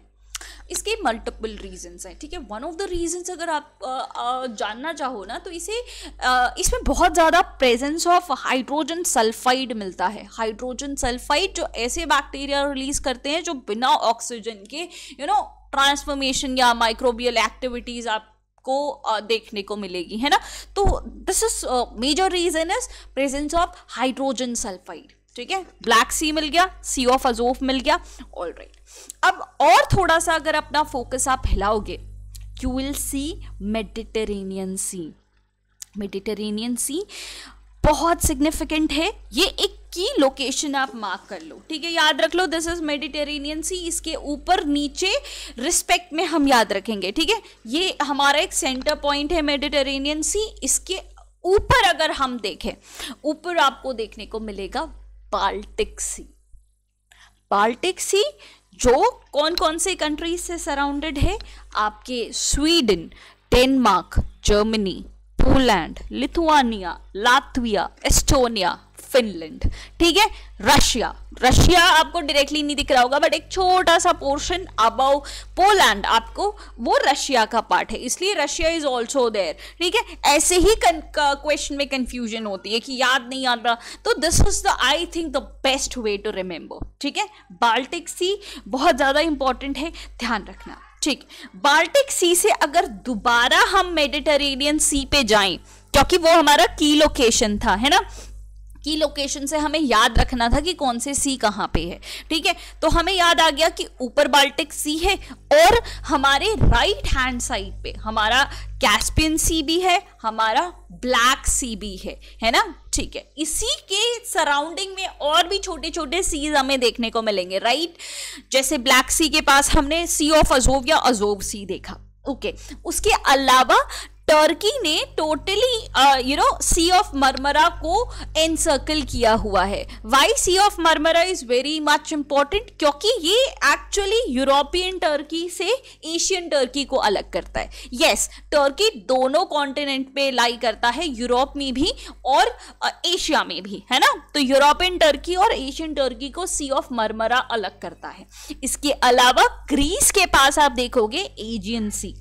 S1: इसके मल्टीपल रीजंस हैं ठीक है वन ऑफ द रीजंस अगर आप आ, आ, जानना चाहो ना तो इसे आ, इसमें बहुत ज़्यादा प्रेजेंस ऑफ हाइड्रोजन सल्फाइड मिलता है हाइड्रोजन सल्फाइड जो ऐसे बैक्टीरिया रिलीज करते हैं जो बिना ऑक्सीजन के you you know know, transformation या माइक्रोबियल एक्टिविटीज आप को देखने को मिलेगी है ना तो this is major reason is presence of hydrogen sulphide ठीक है ब्लैक सी मिल गया सी ऑफ अजोफ मिल गया ऑल राइट right. अब और थोड़ा सा अगर अपना फोकस आप हिलाओगे you will see Mediterranean Sea Mediterranean Sea बहुत सिग्निफिकेंट है ये एक की लोकेशन आप मार्क कर लो ठीक है याद रख लो दिस इज मेडिटेरेनियन सी इसके ऊपर नीचे रिस्पेक्ट में हम याद रखेंगे ठीक है ये हमारा एक सेंटर पॉइंट है मेडिटेरेनियन सी इसके ऊपर अगर हम देखें ऊपर आपको देखने को मिलेगा बाल्टिक सी बाल्टिक सी जो कौन कौन से कंट्रीज से सराउंडेड है आपके Sweden Denmark Germany Poland Lithuania Latvia Estonia Finland ठीक है रशिया रशिया आपको डायरेक्टली नहीं दिख रहा होगा बट एक छोटा सा पोर्शन अबाउ पोलैंड आपको वो रशिया का पार्ट है इसलिए रशिया इज ऑल्सो देयर ठीक है ऐसे ही क्वेश्चन में कंफ्यूजन होती है कि याद नहीं आ रहा तो this is the I think the best way to remember ठीक है बाल्टिक सी बहुत ज़्यादा इंपॉर्टेंट है ध्यान रखना ठीक बाल्टिक सी से अगर दोबारा हम मेडिटेरेनियन सी पे जाएं क्योंकि वो हमारा की लोकेशन था है ना की लोकेशन से हमें याद रखना था कि कौन से सी कहाँ पे है ठीक है तो हमें याद आ गया कि ऊपर बाल्टिक सी है और हमारे राइट हैंड साइड पे हमारा कैस्पियन सी भी है हमारा ब्लैक सी भी है है ना ठीक है इसी के सराउंडिंग में और भी छोटे छोटे सीज हमें देखने को मिलेंगे राइट जैसे ब्लैक सी के पास हमने सी ऑफ अजोब या अजोब सी देखा ओके okay. उसके अलावा टर्की ने totally you know Sea of Marmara को एनसर्कल किया हुआ है why Sea of Marmara is very much important क्योंकि ये एक्चुअली यूरोपियन टर्की से एशियन टर्की को अलग करता है यस yes, टर्की दोनों कॉन्टिनेंट पे लाई करता है यूरोप में भी और एशिया uh, में भी है ना तो यूरोपियन टर्की और एशियन टर्की को सी ऑफ मरमरा अलग करता है इसके अलावा ग्रीस के पास आप देखोगे एजियन सी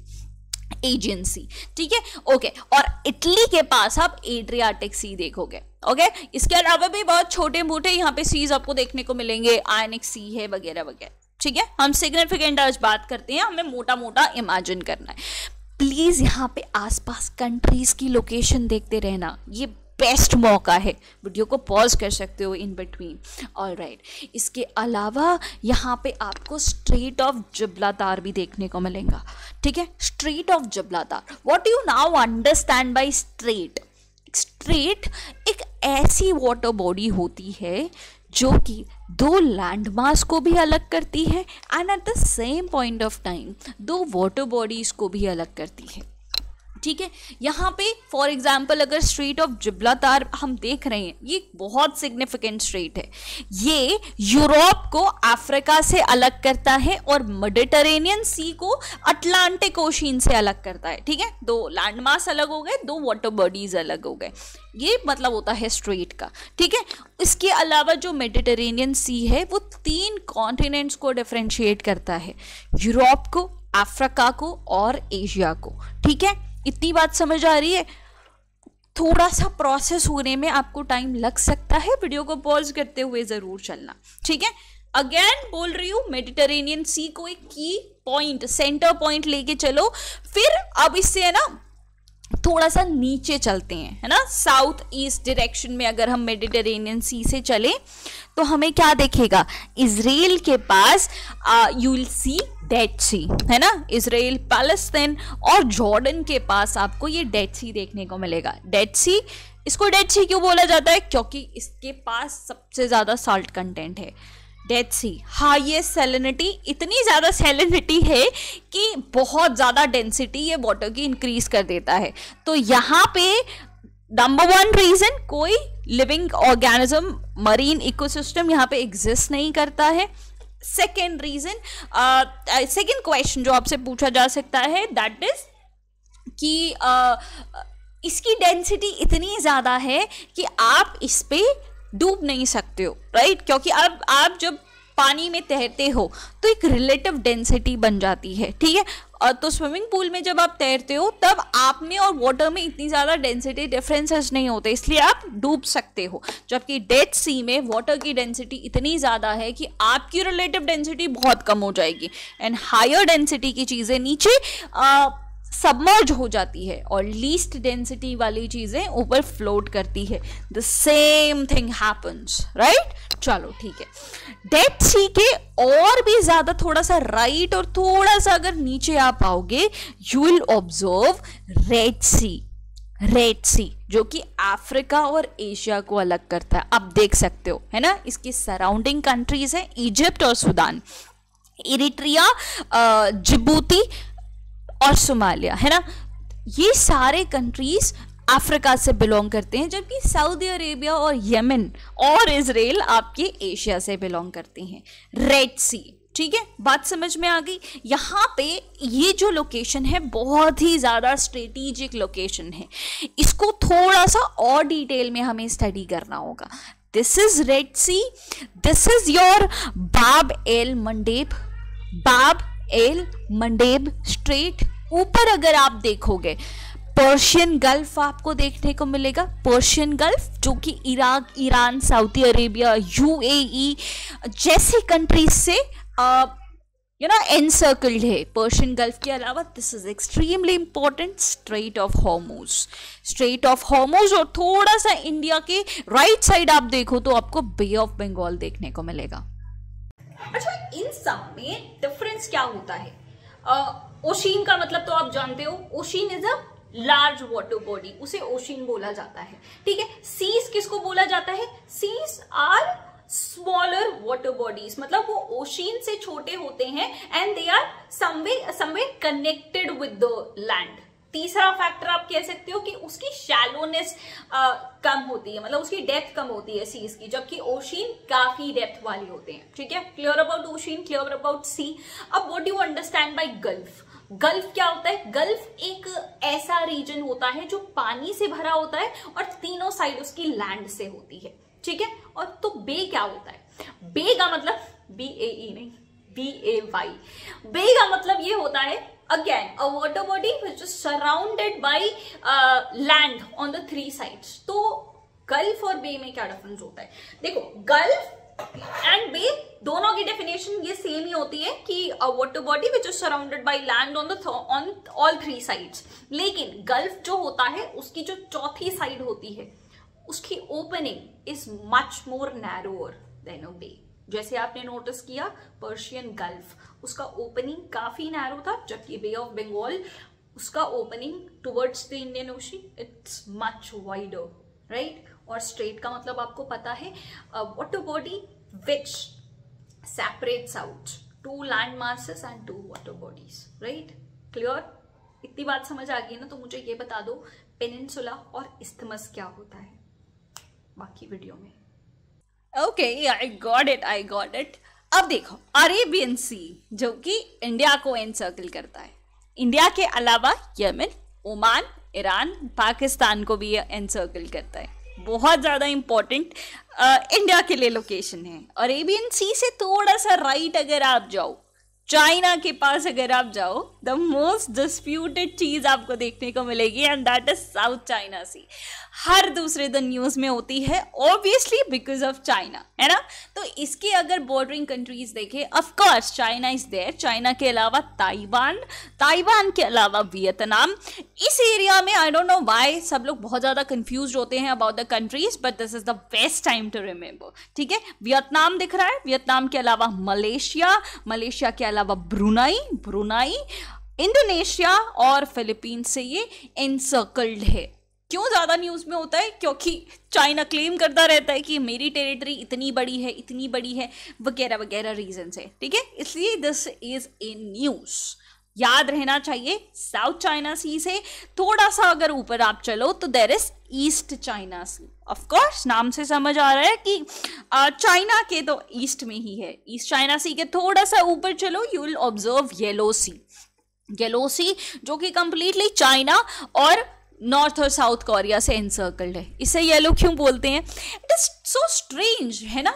S2: एजेंसी
S1: ठीक है ओके और इटली के पास आप एड्रियाटिक सी देखोगे ओके इसके अलावा भी बहुत छोटे मोटे यहाँ पे सीज आपको देखने को मिलेंगे आयनिक सी है वगैरह वगैरह ठीक है हम सिग्निफिकेंट आज बात करते हैं हमें मोटा मोटा इमेजिन करना है प्लीज़ यहाँ पे आसपास कंट्रीज़ की लोकेशन देखते रहना ये बेस्ट मौका है वीडियो को पॉज कर सकते हो इन बिटवीन ऑल राइट इसके अलावा यहाँ पे आपको स्ट्रीट ऑफ जबलातार भी देखने को मिलेगा ठीक है स्ट्रीट ऑफ तार what you now understand by strait strait एक ऐसी वाटर बॉडी होती है जो कि दो लैंड को भी अलग करती है and at the same point of time दो वाटर बॉडीज़ को भी अलग करती है ठीक है यहाँ पे फॉर एग्जाम्पल अगर स्ट्रीट ऑफ जिब्लातार हम देख रहे हैं ये बहुत सिग्निफिकेंट स्ट्रीट है ये यूरोप को अफ्रीका से अलग करता है और मेडिटरेनियन सी को अटलांटिक ओशन से अलग करता है ठीक है दो लैंडमार्क अलग हो गए दो वाटर बॉडीज अलग हो गए ये मतलब होता है स्ट्रेट का ठीक है इसके अलावा जो मेडिटेरेनियन सी है वो तीन कॉन्टिनेंट्स को डिफ्रेंशिएट करता है यूरोप को अफ्रीका को और एशिया को ठीक है इतनी बात समझ आ रही है थोड़ा सा प्रोसेस होने में आपको टाइम लग सकता है वीडियो को पॉज करते हुए ज़रूर चलना ठीक है अगेन बोल रही हूँ मेडिटेरेनियन सी को एक की पॉइंट सेंटर पॉइंट लेके चलो फिर अब इससे है ना थोड़ा सा नीचे चलते हैं है ना साउथ ईस्ट डायरेक्शन में अगर हम मेडिटेरेनियन सी से चले तो हमें क्या देखेगा इसराइल के पास you will see Dead Sea है ना इसराइल पैलेस्तीन और जॉर्डन के पास आपको ये डेड सी देखने को मिलेगा डेड सी इसको डेड सी क्यों बोला जाता है क्योंकि इसके पास सबसे ज़्यादा साल्ट कंटेंट है डेड सी हाँ ये सेलिनिटी इतनी ज़्यादा सेलिनिटी है कि बहुत ज़्यादा डेंसिटी ये वाटर की इंक्रीज कर देता है तो यहाँ पे नंबर वन रीज़न कोई लिविंग ऑर्गेनिज्म मरीन इकोसिस्टम यहाँ पे एग्जिस्ट नहीं करता है सेकेंड रीजन सेकेंड क्वेश्चन जो आपसे पूछा जा सकता है दैट इज कि uh, uh इसकी डेंसिटी इतनी ज़्यादा है कि आप इस पर डूब नहीं सकते हो राइट right? क्योंकि अब आप, आप जब पानी में तैरते हो तो एक रिलेटिव डेंसिटी बन जाती है ठीक है और तो स्विमिंग पूल में जब आप तैरते हो तब आप में और वाटर में इतनी ज़्यादा डेंसिटी डिफरेंसेस नहीं होते इसलिए आप डूब सकते हो जबकि डेड सी में वाटर की डेंसिटी इतनी ज़्यादा है कि आपकी रिलेटिव डेंसिटी बहुत कम हो जाएगी एंड हायर डेंसिटी की चीज़ें नीचे आ, सबमर्ज हो जाती है और लीस्ट डेंसिटी वाली चीज़ें ऊपर फ्लोट करती है the same thing happens right चलो ठीक है डेड सी के और भी ज़्यादा थोड़ा सा राइट right और थोड़ा सा अगर नीचे आप आओगे you will observe Red Sea Red Sea जो कि अफ्रीका और एशिया को अलग करता है आप देख सकते हो है ना इसकी सराउंडिंग कंट्रीज है इजिप्ट और सुदान इरिट्रिया जिबूती और सोमालिया है ना ये सारे कंट्रीज अफ्रीका से बिलोंग करते हैं जबकि सऊदी अरेबिया और यमन और इसराइल आपके एशिया से बिलोंग करते हैं रेड सी ठीक है बात समझ में आ गई यहाँ पे ये जो लोकेशन है बहुत ही ज़्यादा स्ट्रेटिजिक लोकेशन है इसको थोड़ा सा और डिटेल में हमें स्टडी करना होगा this is Red Sea this is your Bab el Mandeb Bab el Mandeb strait ऊपर अगर आप देखोगे पर्शियन गल्फ आपको देखने को मिलेगा पर्शियन गल्फ जो कि Iraq Iran Saudi Arabia UAE e, जैसी कंट्रीज से यू नो एनसर्कल्ड है पर्शियन गल्फ के अलावा this is extremely important Strait of Hormuz Strait of Hormuz और थोड़ा सा इंडिया के राइट right साइड आप देखो तो आपको बे ऑफ बंगाल देखने को मिलेगा अच्छा इन सब में डिफरेंस क्या होता है uh, ओशीन का मतलब तो आप जानते हो ocean is a large water body उसे ओशीन बोला जाता है ठीक है सीस किसको बोला जाता है seas are smaller water bodies मतलब वो ओशीन से छोटे होते हैं and they are someway someway connected with the land तीसरा फैक्टर आप कह सकते हो कि उसकी शैलोनेस कम होती है मतलब उसकी डेप्थ कम होती है सीज की जबकि ओशीन काफी डेप्थ वाले होते हैं ठीक है clear about ocean clear about sea अब what you understand by gulf gulf क्या होता है गल्फ एक ऐसा रीजन होता है जो पानी से भरा होता है और तीनों साइड उसकी लैंड से होती है ठीक है और तो बे क्या होता है बे का मतलब बी ए ई नहीं बी ए वाई बे का मतलब ये होता है again a water body which is surrounded by land on the three sides तो गल्फ और बे में क्या डिफरेंस होता है देखो गल्फ एंड बे दोनों की डेफिनेशन ये सेम ही होती है कि water body which is surrounded by land on on all three sides लेकिन गल्फ जो होता है उसकी जो चौथी साइड होती है उसकी opening is much more narrower than bay जैसे आपने नोटिस किया पर्शियन गल्फ उसका ओपनिंग काफी नैरो था जबकि बे ऑफ बंगाल उसका opening towards the Indian Ocean it's much wider right और स्ट्रेट का मतलब आपको पता है what water body which separates out two land masses and two water bodies right clear इतनी बात समझ आ गई ना तो मुझे ये बता दो पेनिनसुला और इस्थमस क्या होता है बाकी वीडियो में okay I got it I got it अब देखो अरेबियन सी जो कि इंडिया को एनसर्कल करता है इंडिया के अलावा यमन ओमान ईरान पाकिस्तान को भी एनसर्कल करता है बहुत ज़्यादा इम्पोर्टेंट इंडिया के लिए लोकेशन है और एबीएन सी से थोड़ा सा राइट अगर आप जाओ चाइना के पास अगर आप जाओ द मोस्ट डिस्प्यूटेड चीज आपको देखने को मिलेगी and that is South China Sea हर दूसरे दिन न्यूज में होती है ऑब्वियसली बिकॉज ऑफ चाइना है ना तो इसके अगर बॉर्डरिंग कंट्रीज देखे of course China is there China के अलावा ताइवान ताइवान के अलावा वियतनाम इस एरिया में आई डोंट नो वाई सब लोग बहुत ज़्यादा कंफ्यूज होते हैं about the countries but this is the best time to remember ठीक है वियतनाम दिख रहा है वियतनाम के अलावा मलेशिया मलेशिया के अलावा ब्रुनाई ब्रुनाई इंडोनेशिया और फिलीपींस से ये इनसर्कल्ड है क्यों ज़्यादा न्यूज़ में होता है क्योंकि चाइना क्लेम करता रहता है कि मेरी टेरिटरी इतनी बड़ी है इतनी बड़ी है वगैरह वगैरह रीज़न है ठीक है इसलिए दिस इज़ ए न्यूज़ याद रहना चाहिए साउथ चाइना सी से थोड़ा सा अगर ऊपर आप चलो तो there is East China Sea of course नाम से समझ आ रहा है कि चाइना के तो ईस्ट में ही है ईस्ट चाइना सी के थोड़ा सा ऊपर चलो you will observe Yellow Sea Yellow Sea जो कि कंप्लीटली चाइना और नॉर्थ और साउथ कोरिया से इंसर्कल्ड है इसे येलो क्यों बोलते हैं इट इज़ सो स्ट्रेंज है ना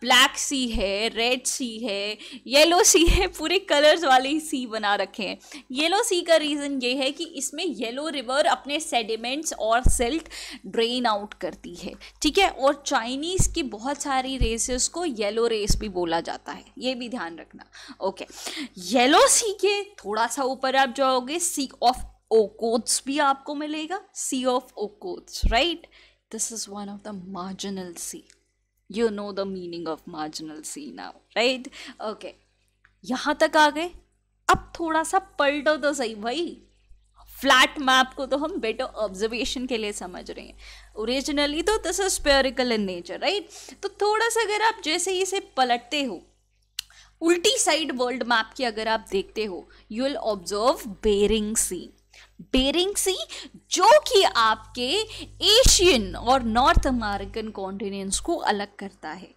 S1: ब्लैक सी है रेड सी है येलो सी है पूरे कलर्स वाले ही सी बना रखे हैं येलो सी का रीज़न ये है कि इसमें येलो रिवर अपने सेडिमेंट्स और सिल्ट ड्रेन आउट करती है ठीक है और चाइनीज़ की बहुत सारी रेसेस को येलो रेस भी बोला जाता है ये भी ध्यान रखना ओके येलो सी के थोड़ा सा ऊपर आप जाओगे सी ऑफ okotes भी आपको मिलेगा Sea of okotes right this is one of the marginal sea you know the meaning of marginal sea now right okay यहां तक आ गए अब थोड़ा सा पलटो तो सही भाई फ्लैट मैप को तो हम बेटर ऑब्जर्वेशन के लिए समझ रहे हैं ओरिजिनली तो this is peripheral in nature right तो थोड़ा सा अगर आप जैसे ही इसे पलटते हो उल्टी साइड वर्ल्ड मैप की अगर आप देखते हो you will observe Bering Sea Bering Sea जो कि आपके एशियन और नॉर्थ अमेरिकन कॉन्टिनेंट्स को अलग करता है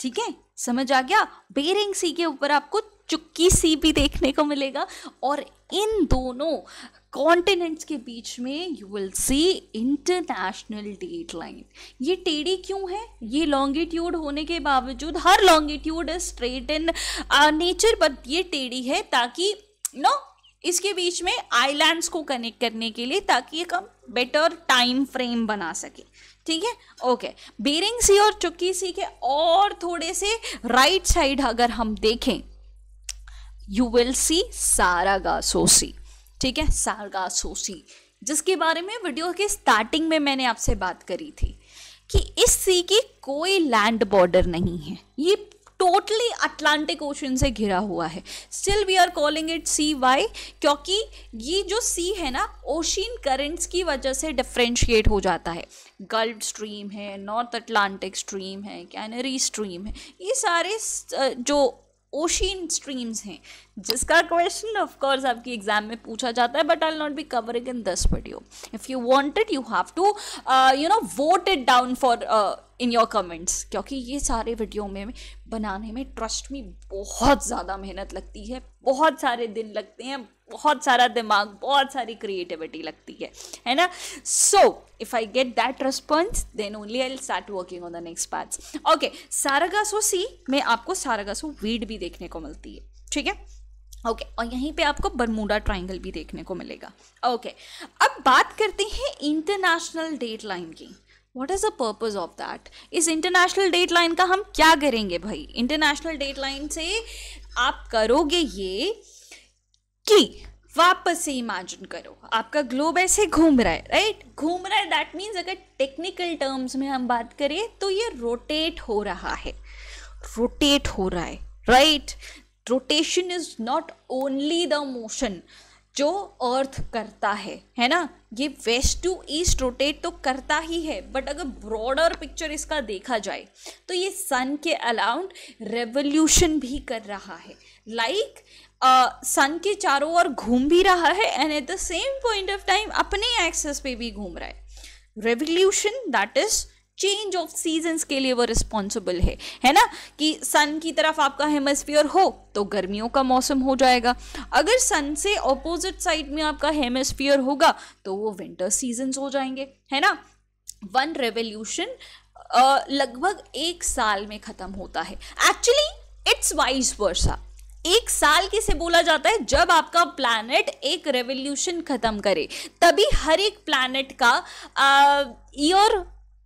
S1: ठीक है समझ आ गया बेरिंग सी के ऊपर आपको चुक्की सी भी देखने को मिलेगा और इन दोनों कॉन्टिनेंट्स के बीच में you will see international date line ये टेढ़ी क्यों है ये लॉन्गिट्यूड होने के बावजूद हर longitude straight in nature but ये टेढ़ी है ताकि नो इसके बीच में आइलैंड्स को कनेक्ट करने के लिए ताकि एक हम बेटर टाइम फ्रेम बना सके ठीक है ओके बेरिंग सी और चुक्की सी के और थोड़े से राइट साइड अगर हम देखें यू विल सी सारागासोसी ठीक है सारागासोसी जिसके बारे में वीडियो के स्टार्टिंग में मैंने आपसे बात करी थी कि इस सी की कोई लैंड बॉर्डर नहीं है ये टोटली अटलांटिक ओशन से घिरा हुआ है still we are calling it sea why क्योंकि ये जो सी है ना ओशियन करेंट्स की वजह से डिफ्रेंशिएट हो जाता है गल्फ स्ट्रीम है नॉर्थ अटलांटिक स्ट्रीम है कैनरी स्ट्रीम है ये सारे जो ओशियन स्ट्रीम्स हैं जिसका क्वेश्चन ऑफकोर्स आपकी एग्जाम में पूछा जाता है but I not be covering in this video if you wanted you have to you know vote it down for in your comments क्योंकि ये सारे वीडियो में बनाने में ट्रस्ट में बहुत ज़्यादा मेहनत लगती है बहुत सारे दिन लगते हैं बहुत सारा दिमाग बहुत सारी क्रिएटिविटी लगती है है ना so if I get that response then only I start working on the next part okay Sargasso sea में आपको सारागासो वीड भी देखने को मिलती है ठीक है ओके okay, और यहीं पे आपको बरमूडा ट्राइंगल भी देखने को मिलेगा ओके okay, अब बात करते हैं इंटरनेशनल डेट लाइन की what is the purpose of that इस इंटरनेशनल डेट लाइन का हम क्या करेंगे भाई इंटरनेशनल डेट लाइन से आप करोगे ये कि वापस से इमेजिन करो आपका ग्लोब ऐसे घूम रहा है राइट घूम रहा है दैट मीन्स अगर टेक्निकल टर्म्स में हम बात करें तो ये रोटेट हो रहा है रोटेट हो रहा है right rotation is not only the motion जो अर्थ करता है है ना ये वेस्ट टू ईस्ट रोटेट तो करता ही है बट अगर ब्रॉडर पिक्चर इसका देखा जाए तो ये सन के अलाउंड रेवोल्यूशन भी कर रहा है लाइक सन के चारों ओर घूम भी रहा है and at the same point of time अपने एक्सेस पे भी घूम रहा है revolution that is change of seasons के लिए वो रिस्पॉन्सिबल है है ना कि सन की तरफ आपका हेमस्फियर हो तो गर्मियों का मौसम हो जाएगा अगर सन से ऑपोजिट साइड में आपका हेमस्फियर होगा तो वो विंटर सीजन हो जाएंगे है ना वन रेवोल्यूशन लगभग एक साल में ख़त्म होता है एक्चुअली इट्स वाइज वर्षा एक साल किसे बोला जाता है जब आपका प्लानट एक रेवोल्यूशन ख़त्म करे तभी हर एक प्लानट का ईयर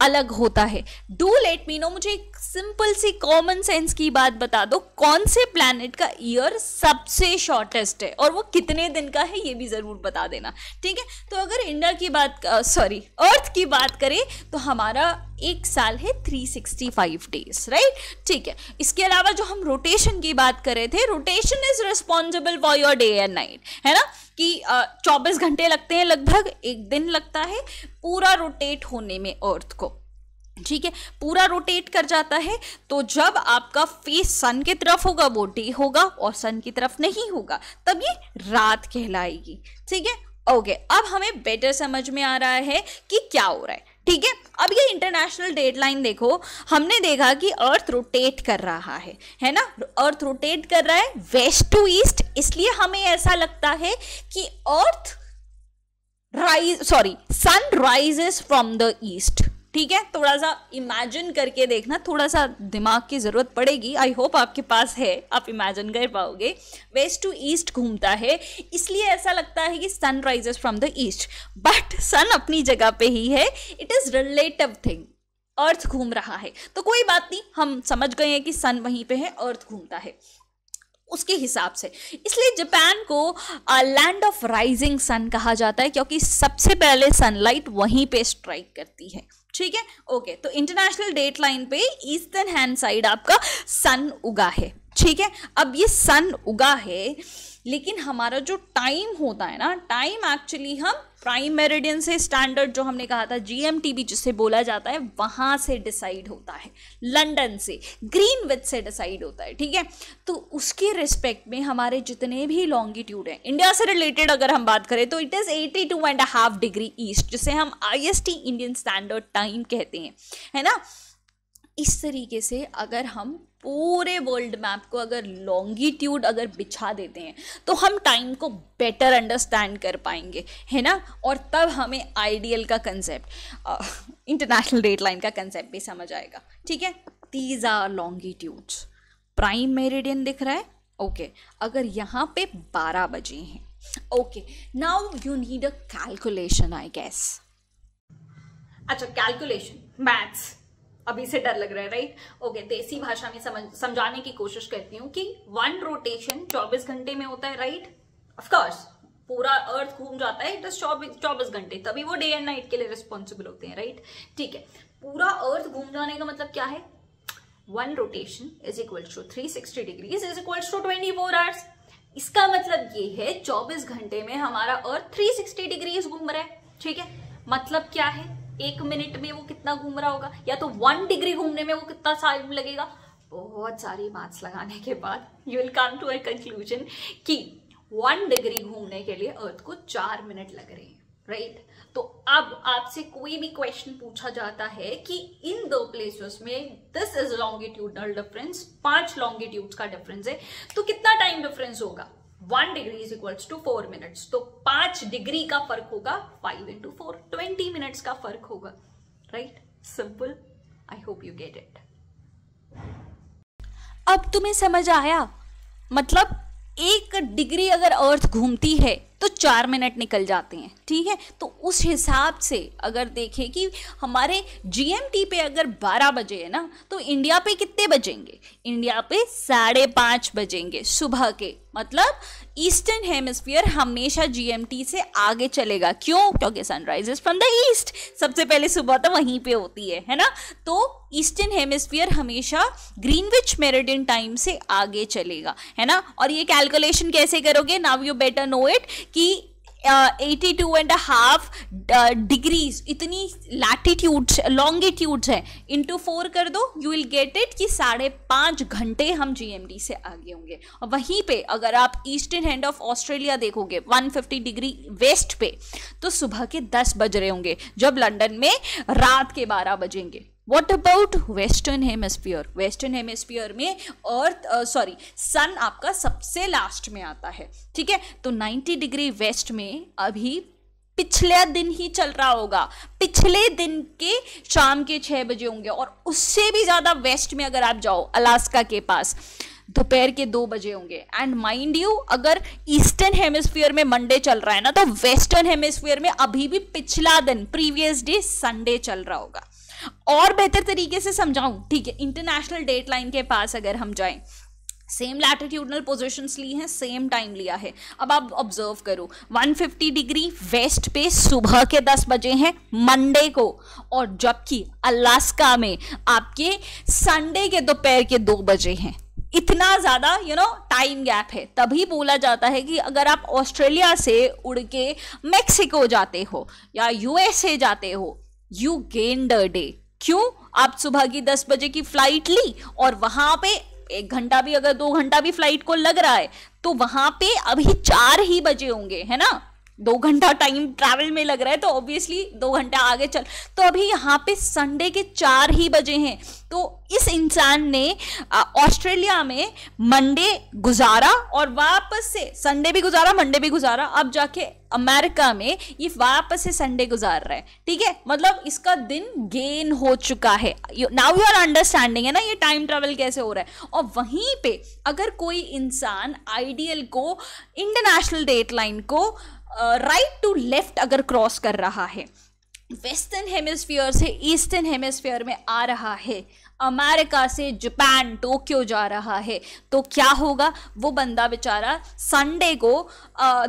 S1: अलग होता है डू लेट मी नो मुझे एक सिंपल सी कॉमन सेंस की बात बता दो कौन से प्लैनेट का ईयर सबसे शॉर्टेस्ट है और वो कितने दिन का है ये भी ज़रूर बता देना ठीक है तो अगर इंडिया की बात सॉरी अर्थ की बात करें तो हमारा एक साल है 365 डेज राइट ठीक है इसके अलावा जो हम रोटेशन की बात कर रहे थे rotation is responsible for your day and night है ना कि चौबीस घंटे लगते हैं लगभग एक दिन लगता है पूरा रोटेट होने में अर्थ को ठीक है पूरा रोटेट कर जाता है तो जब आपका फेस सन की तरफ होगा वो डे होगा और सन की तरफ नहीं होगा तब ये रात कहलाएगी ठीक है ओके अब हमें बेटर समझ में आ रहा है कि क्या हो रहा है ठीक है अब ये इंटरनेशनल डेडलाइन देखो हमने देखा कि अर्थ रोटेट कर रहा है है ना अर्थ रोटेट कर रहा है वेस्ट टू ईस्ट इसलिए हमें ऐसा लगता है कि earth rise sorry sun rises from the east ठीक है थोड़ा सा इमेजिन करके देखना थोड़ा सा दिमाग की ज़रूरत पड़ेगी आई होप आपके पास है आप इमेजिन कर पाओगे वेस्ट टू ईस्ट घूमता है इसलिए ऐसा लगता है कि sun rises from the east but sun अपनी जगह पे ही है it is relative thing earth घूम रहा है तो कोई बात नहीं हम समझ गए हैं कि सन वहीं पे है अर्थ घूमता है उसके हिसाब से इसलिए जापान को लैंड ऑफ राइजिंग सन कहा जाता है क्योंकि सबसे पहले सनलाइट वहीं पे स्ट्राइक करती है ठीक है ओके तो इंटरनेशनल डेट लाइन पे ईस्टर्न हैंड साइड आपका सन उगा है ठीक है अब ये सन उगा है लेकिन हमारा जो टाइम होता है ना टाइम एक्चुअली हम प्राइम मेरिडियन से स्टैंडर्ड जो हमने कहा था जीएमटीबी जिसे बोला जाता है वहां से डिसाइड होता है लंदन से विथ से डिसाइड होता है ठीक है तो उसके रिस्पेक्ट में हमारे जितने भी लॉन्गिट्यूड हैं इंडिया से रिलेटेड अगर हम बात करें तो it is eighty two and half degree east जिसे हम आई इंडियन स्टैंडर्ड टाइम कहते हैं है ना इस तरीके से अगर हम पूरे वर्ल्ड मैप को अगर लॉन्गिट्यूड अगर बिछा देते हैं तो हम टाइम को बेटर अंडरस्टैंड कर पाएंगे है ना और तब हमें आइडियल का कंसेप्ट इंटरनेशनल डेट लाइन का कंसेप्ट भी समझ आएगा ठीक है these are longitudes prime meridian दिख रहा है ओके okay. अगर यहाँ पे बारह बजे हैं okay now you need a calculation I guess अच्छा कैलकुलेशन मैथ्स अभी से डर लग रहा है राइट ओके देसी भाषा में समझ समझाने की कोशिश करती हूँ कि वन रोटेशन 24 घंटे में होता है राइट ऑफकोर्स पूरा अर्थ घूम जाता है इट चौबीस चौबीस घंटे तभी वो डे एंड नाइट के लिए रिस्पॉन्सिबल होते हैं राइट ठीक है पूरा अर्थ घूम जाने का मतलब क्या है one rotation is equal to three sixty degrees is equal to twenty four hours इसका मतलब ये है 24 घंटे में हमारा अर्थ 360 डिग्रीज घूम रहा है ठीक है मतलब क्या है एक मिनट में वो कितना घूम रहा होगा या तो वन डिग्री घूमने में वो कितना टाइम लगेगा बहुत सारी मार्क्स लगाने के बाद you will come to a conclusion कि वन डिग्री घूमने के लिए अर्थ को चार मिनट लग रहे हैं राइट right? तो अब आपसे कोई भी क्वेश्चन पूछा जाता है कि इन दो प्लेसेस में दिस इज लॉन्गिट्यूडनल डिफरेंस पांच लॉन्गिट्यूड का डिफरेंस है तो कितना टाइम डिफरेंस होगा one degree is equals to four minutes तो पांच डिग्री का फर्क होगा five into four twenty minutes का फर्क होगा right simple I hope you get it अब तुम्हें समझ आया मतलब एक डिग्री अगर अर्थ घूमती है तो चार मिनट निकल जाते हैं ठीक है तो उस हिसाब से अगर देखें कि हमारे जीएमटी पे अगर 12 बजे है ना तो इंडिया पे कितने बजेंगे इंडिया पे साढ़े पाँच बजेंगे सुबह के मतलब ईस्टर्न हेमिस्फीयर हमेशा जीएमटी से आगे चलेगा क्यों क्योंकि सनराइज फ्रॉम द ईस्ट सबसे पहले सुबह तो वहीं पे होती है है ना तो ईस्टर्न हेमिस्फीयर हमेशा ग्रीनविच मेरिडियन टाइम से आगे चलेगा है ना और ये कैलकुलेशन कैसे करोगे now you better know it कि eighty two and half degrees इतनी लैटीट्यूड लॉन्गिट्यूड्स है इंटू फोर कर दो यू विल गेट इट कि साढ़े पाँच घंटे हम जीएमडी से आगे होंगे और वहीं पे अगर आप ईस्टर्न हैंड ऑफ ऑस्ट्रेलिया देखोगे 150 डिग्री वेस्ट पे तो सुबह के 10 बज रहे होंगे जब लंदन में रात के 12 बजेंगे what about western hemisphere western hemisphere में अर्थ सॉरी सन आपका सबसे लास्ट में आता है ठीक है तो 90 डिग्री वेस्ट में अभी पिछला दिन ही चल रहा होगा पिछले दिन के शाम के छः बजे होंगे और उससे भी ज़्यादा वेस्ट में अगर आप जाओ अलास्का के पास दोपहर के दो बजे होंगे एंड माइंड यू अगर ईस्टर्न हेमिस्फीयर में मंडे चल रहा है ना तो वेस्टर्न हेमिस्फीयर में अभी भी पिछला दिन प्रीवियस डे संडे चल रहा होगा और बेहतर तरीके से समझाऊं ठीक है इंटरनेशनल डेट लाइन के पास अगर हम जाए सेम लैटिट्यूडनल पोजिशंस ली हैं सेम टाइम लिया है अब आप ऑब्जर्व करो 150 डिग्री वेस्ट पे सुबह के 10 बजे हैं मंडे को और जबकि अलास्का में आपके संडे के दोपहर के दो बजे हैं इतना ज़्यादा यू नो टाइम गैप है तभी बोला जाता है कि अगर आप ऑस्ट्रेलिया से उड़ के मेक्सिको जाते हो या यूएसए जाते हो यू गेन द डे क्यों आप सुबह की दस बजे की फ्लाइट ली और वहां पे एक घंटा भी अगर दो घंटा भी फ्लाइट को लग रहा है तो वहां पे अभी चार ही बजे होंगे है ना दो घंटा टाइम ट्रैवल में लग रहा है तो ऑब्वियसली दो घंटा आगे चल तो अभी यहाँ पे संडे के चार ही बजे हैं तो इस इंसान ने ऑस्ट्रेलिया में मंडे गुजारा और वापस से संडे भी गुजारा मंडे भी गुजारा अब जाके अमेरिका में ये वापस से संडे गुजार रहा है ठीक है मतलब इसका दिन गेन हो चुका है नाउ यू आर अंडरस्टैंडिंग है ना ये टाइम ट्रेवल कैसे हो रहा है और वहीं पे अगर कोई इंसान आइडियल को इंटरनेशनल डेट लाइन को राइट टू लेफ्ट अगर क्रॉस कर रहा है वेस्टर्न हेमिस्फीयर से ईस्टर्न हेमिस्फीयर में आ रहा है अमेरिका से जापान टोक्यो जा रहा है तो क्या होगा वो बंदा बेचारा संडे को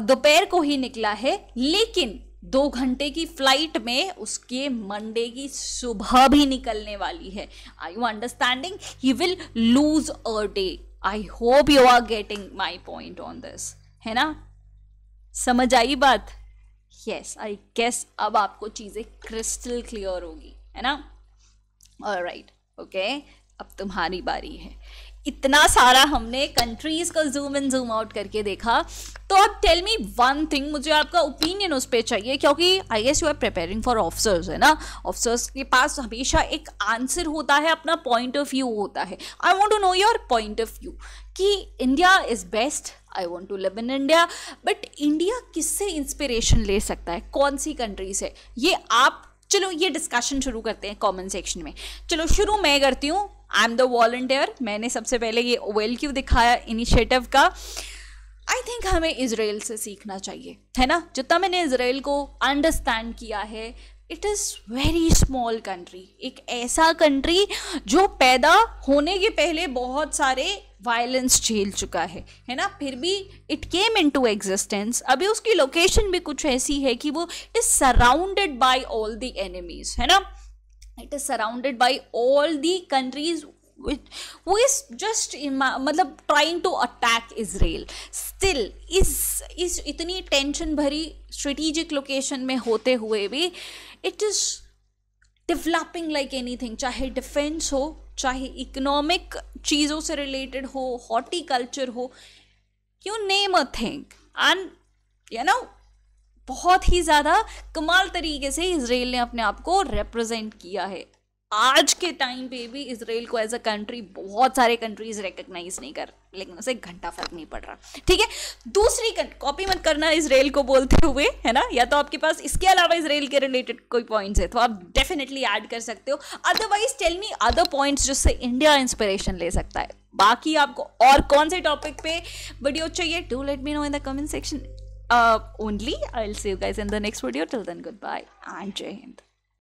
S1: दोपहर को ही निकला है लेकिन दो घंटे की फ्लाइट में उसके मंडे की सुबह भी निकलने वाली है I you understanding he will lose a day I hope you are getting my point on this है ना समझ आई बात यस आई गेस अब आपको चीज़ें क्रिस्टल क्लियर होगी है ना और राइट ओके अब तुम्हारी बारी है इतना सारा हमने कंट्रीज का जूम इन जूम आउट करके देखा तो अब टेल मी वन थिंग मुझे आपका ओपिनियन उस पर चाहिए क्योंकि as you are preparing for officers है ना ऑफिसर्स के पास हमेशा एक आंसर होता है अपना पॉइंट ऑफ व्यू होता है I want to know your point of view कि India is best I want to live in India but India किससे इंस्पिरेशन ले सकता है कौन सी कंट्री से ये आप चलो ये डिस्कशन शुरू करते हैं कॉमेंट सेक्शन में चलो शुरू मैं करती हूँ आई एम द वॉल्टियर मैंने सबसे पहले ये वेल क्यू दिखाया इनिशिएटिव का आई थिंक हमें इसराइल से सीखना चाहिए है ना जितना मैंने इसराइल को अंडरस्टैंड किया है it is very small country एक ऐसा कंट्री जो पैदा होने के पहले बहुत सारे वायलेंस झेल चुका है है ना फिर भी it came in to existence अभी उसकी लोकेशन भी कुछ ऐसी है कि वो is surrounded by all the enemies है ना it is surrounded by all the countries वो इज जस्ट मतलब trying to attack Israel still इस इस इतनी टेंशन भरी स्ट्रेटिजिक लोकेशन में होते हुए भी it is developing like any thing चाहे डिफेंस हो चाहे इकोनॉमिक चीज़ों से रिलेटेड हो हॉर्टिकल्चर हो you name a thing and you know बहुत ही ज़्यादा कमाल तरीके से इसराइल ने अपने आप को रिप्रेजेंट किया है आज के टाइम पे भी इसराइल को एज अ कंट्री बहुत सारे कंट्रीज रिकग्नाइज नहीं कर लेकिन उसे घंटा फर्क नहीं पड़ रहा ठीक है दूसरी कॉपी मत करना इसराइल को बोलते हुए है ना या तो आपके पास इसके अलावा इसराइल के रिलेटेड कोई पॉइंट्स है तो आप डेफिनेटली ऐड कर सकते हो otherwise tell me other points जिससे इंडिया इंस्पिरेशन ले सकता है बाकी आपको और कौन से टॉपिक पे वीडियो चाहिए do let me know in the comment section only I will see you guys in the next video till then good bye and Jai Hind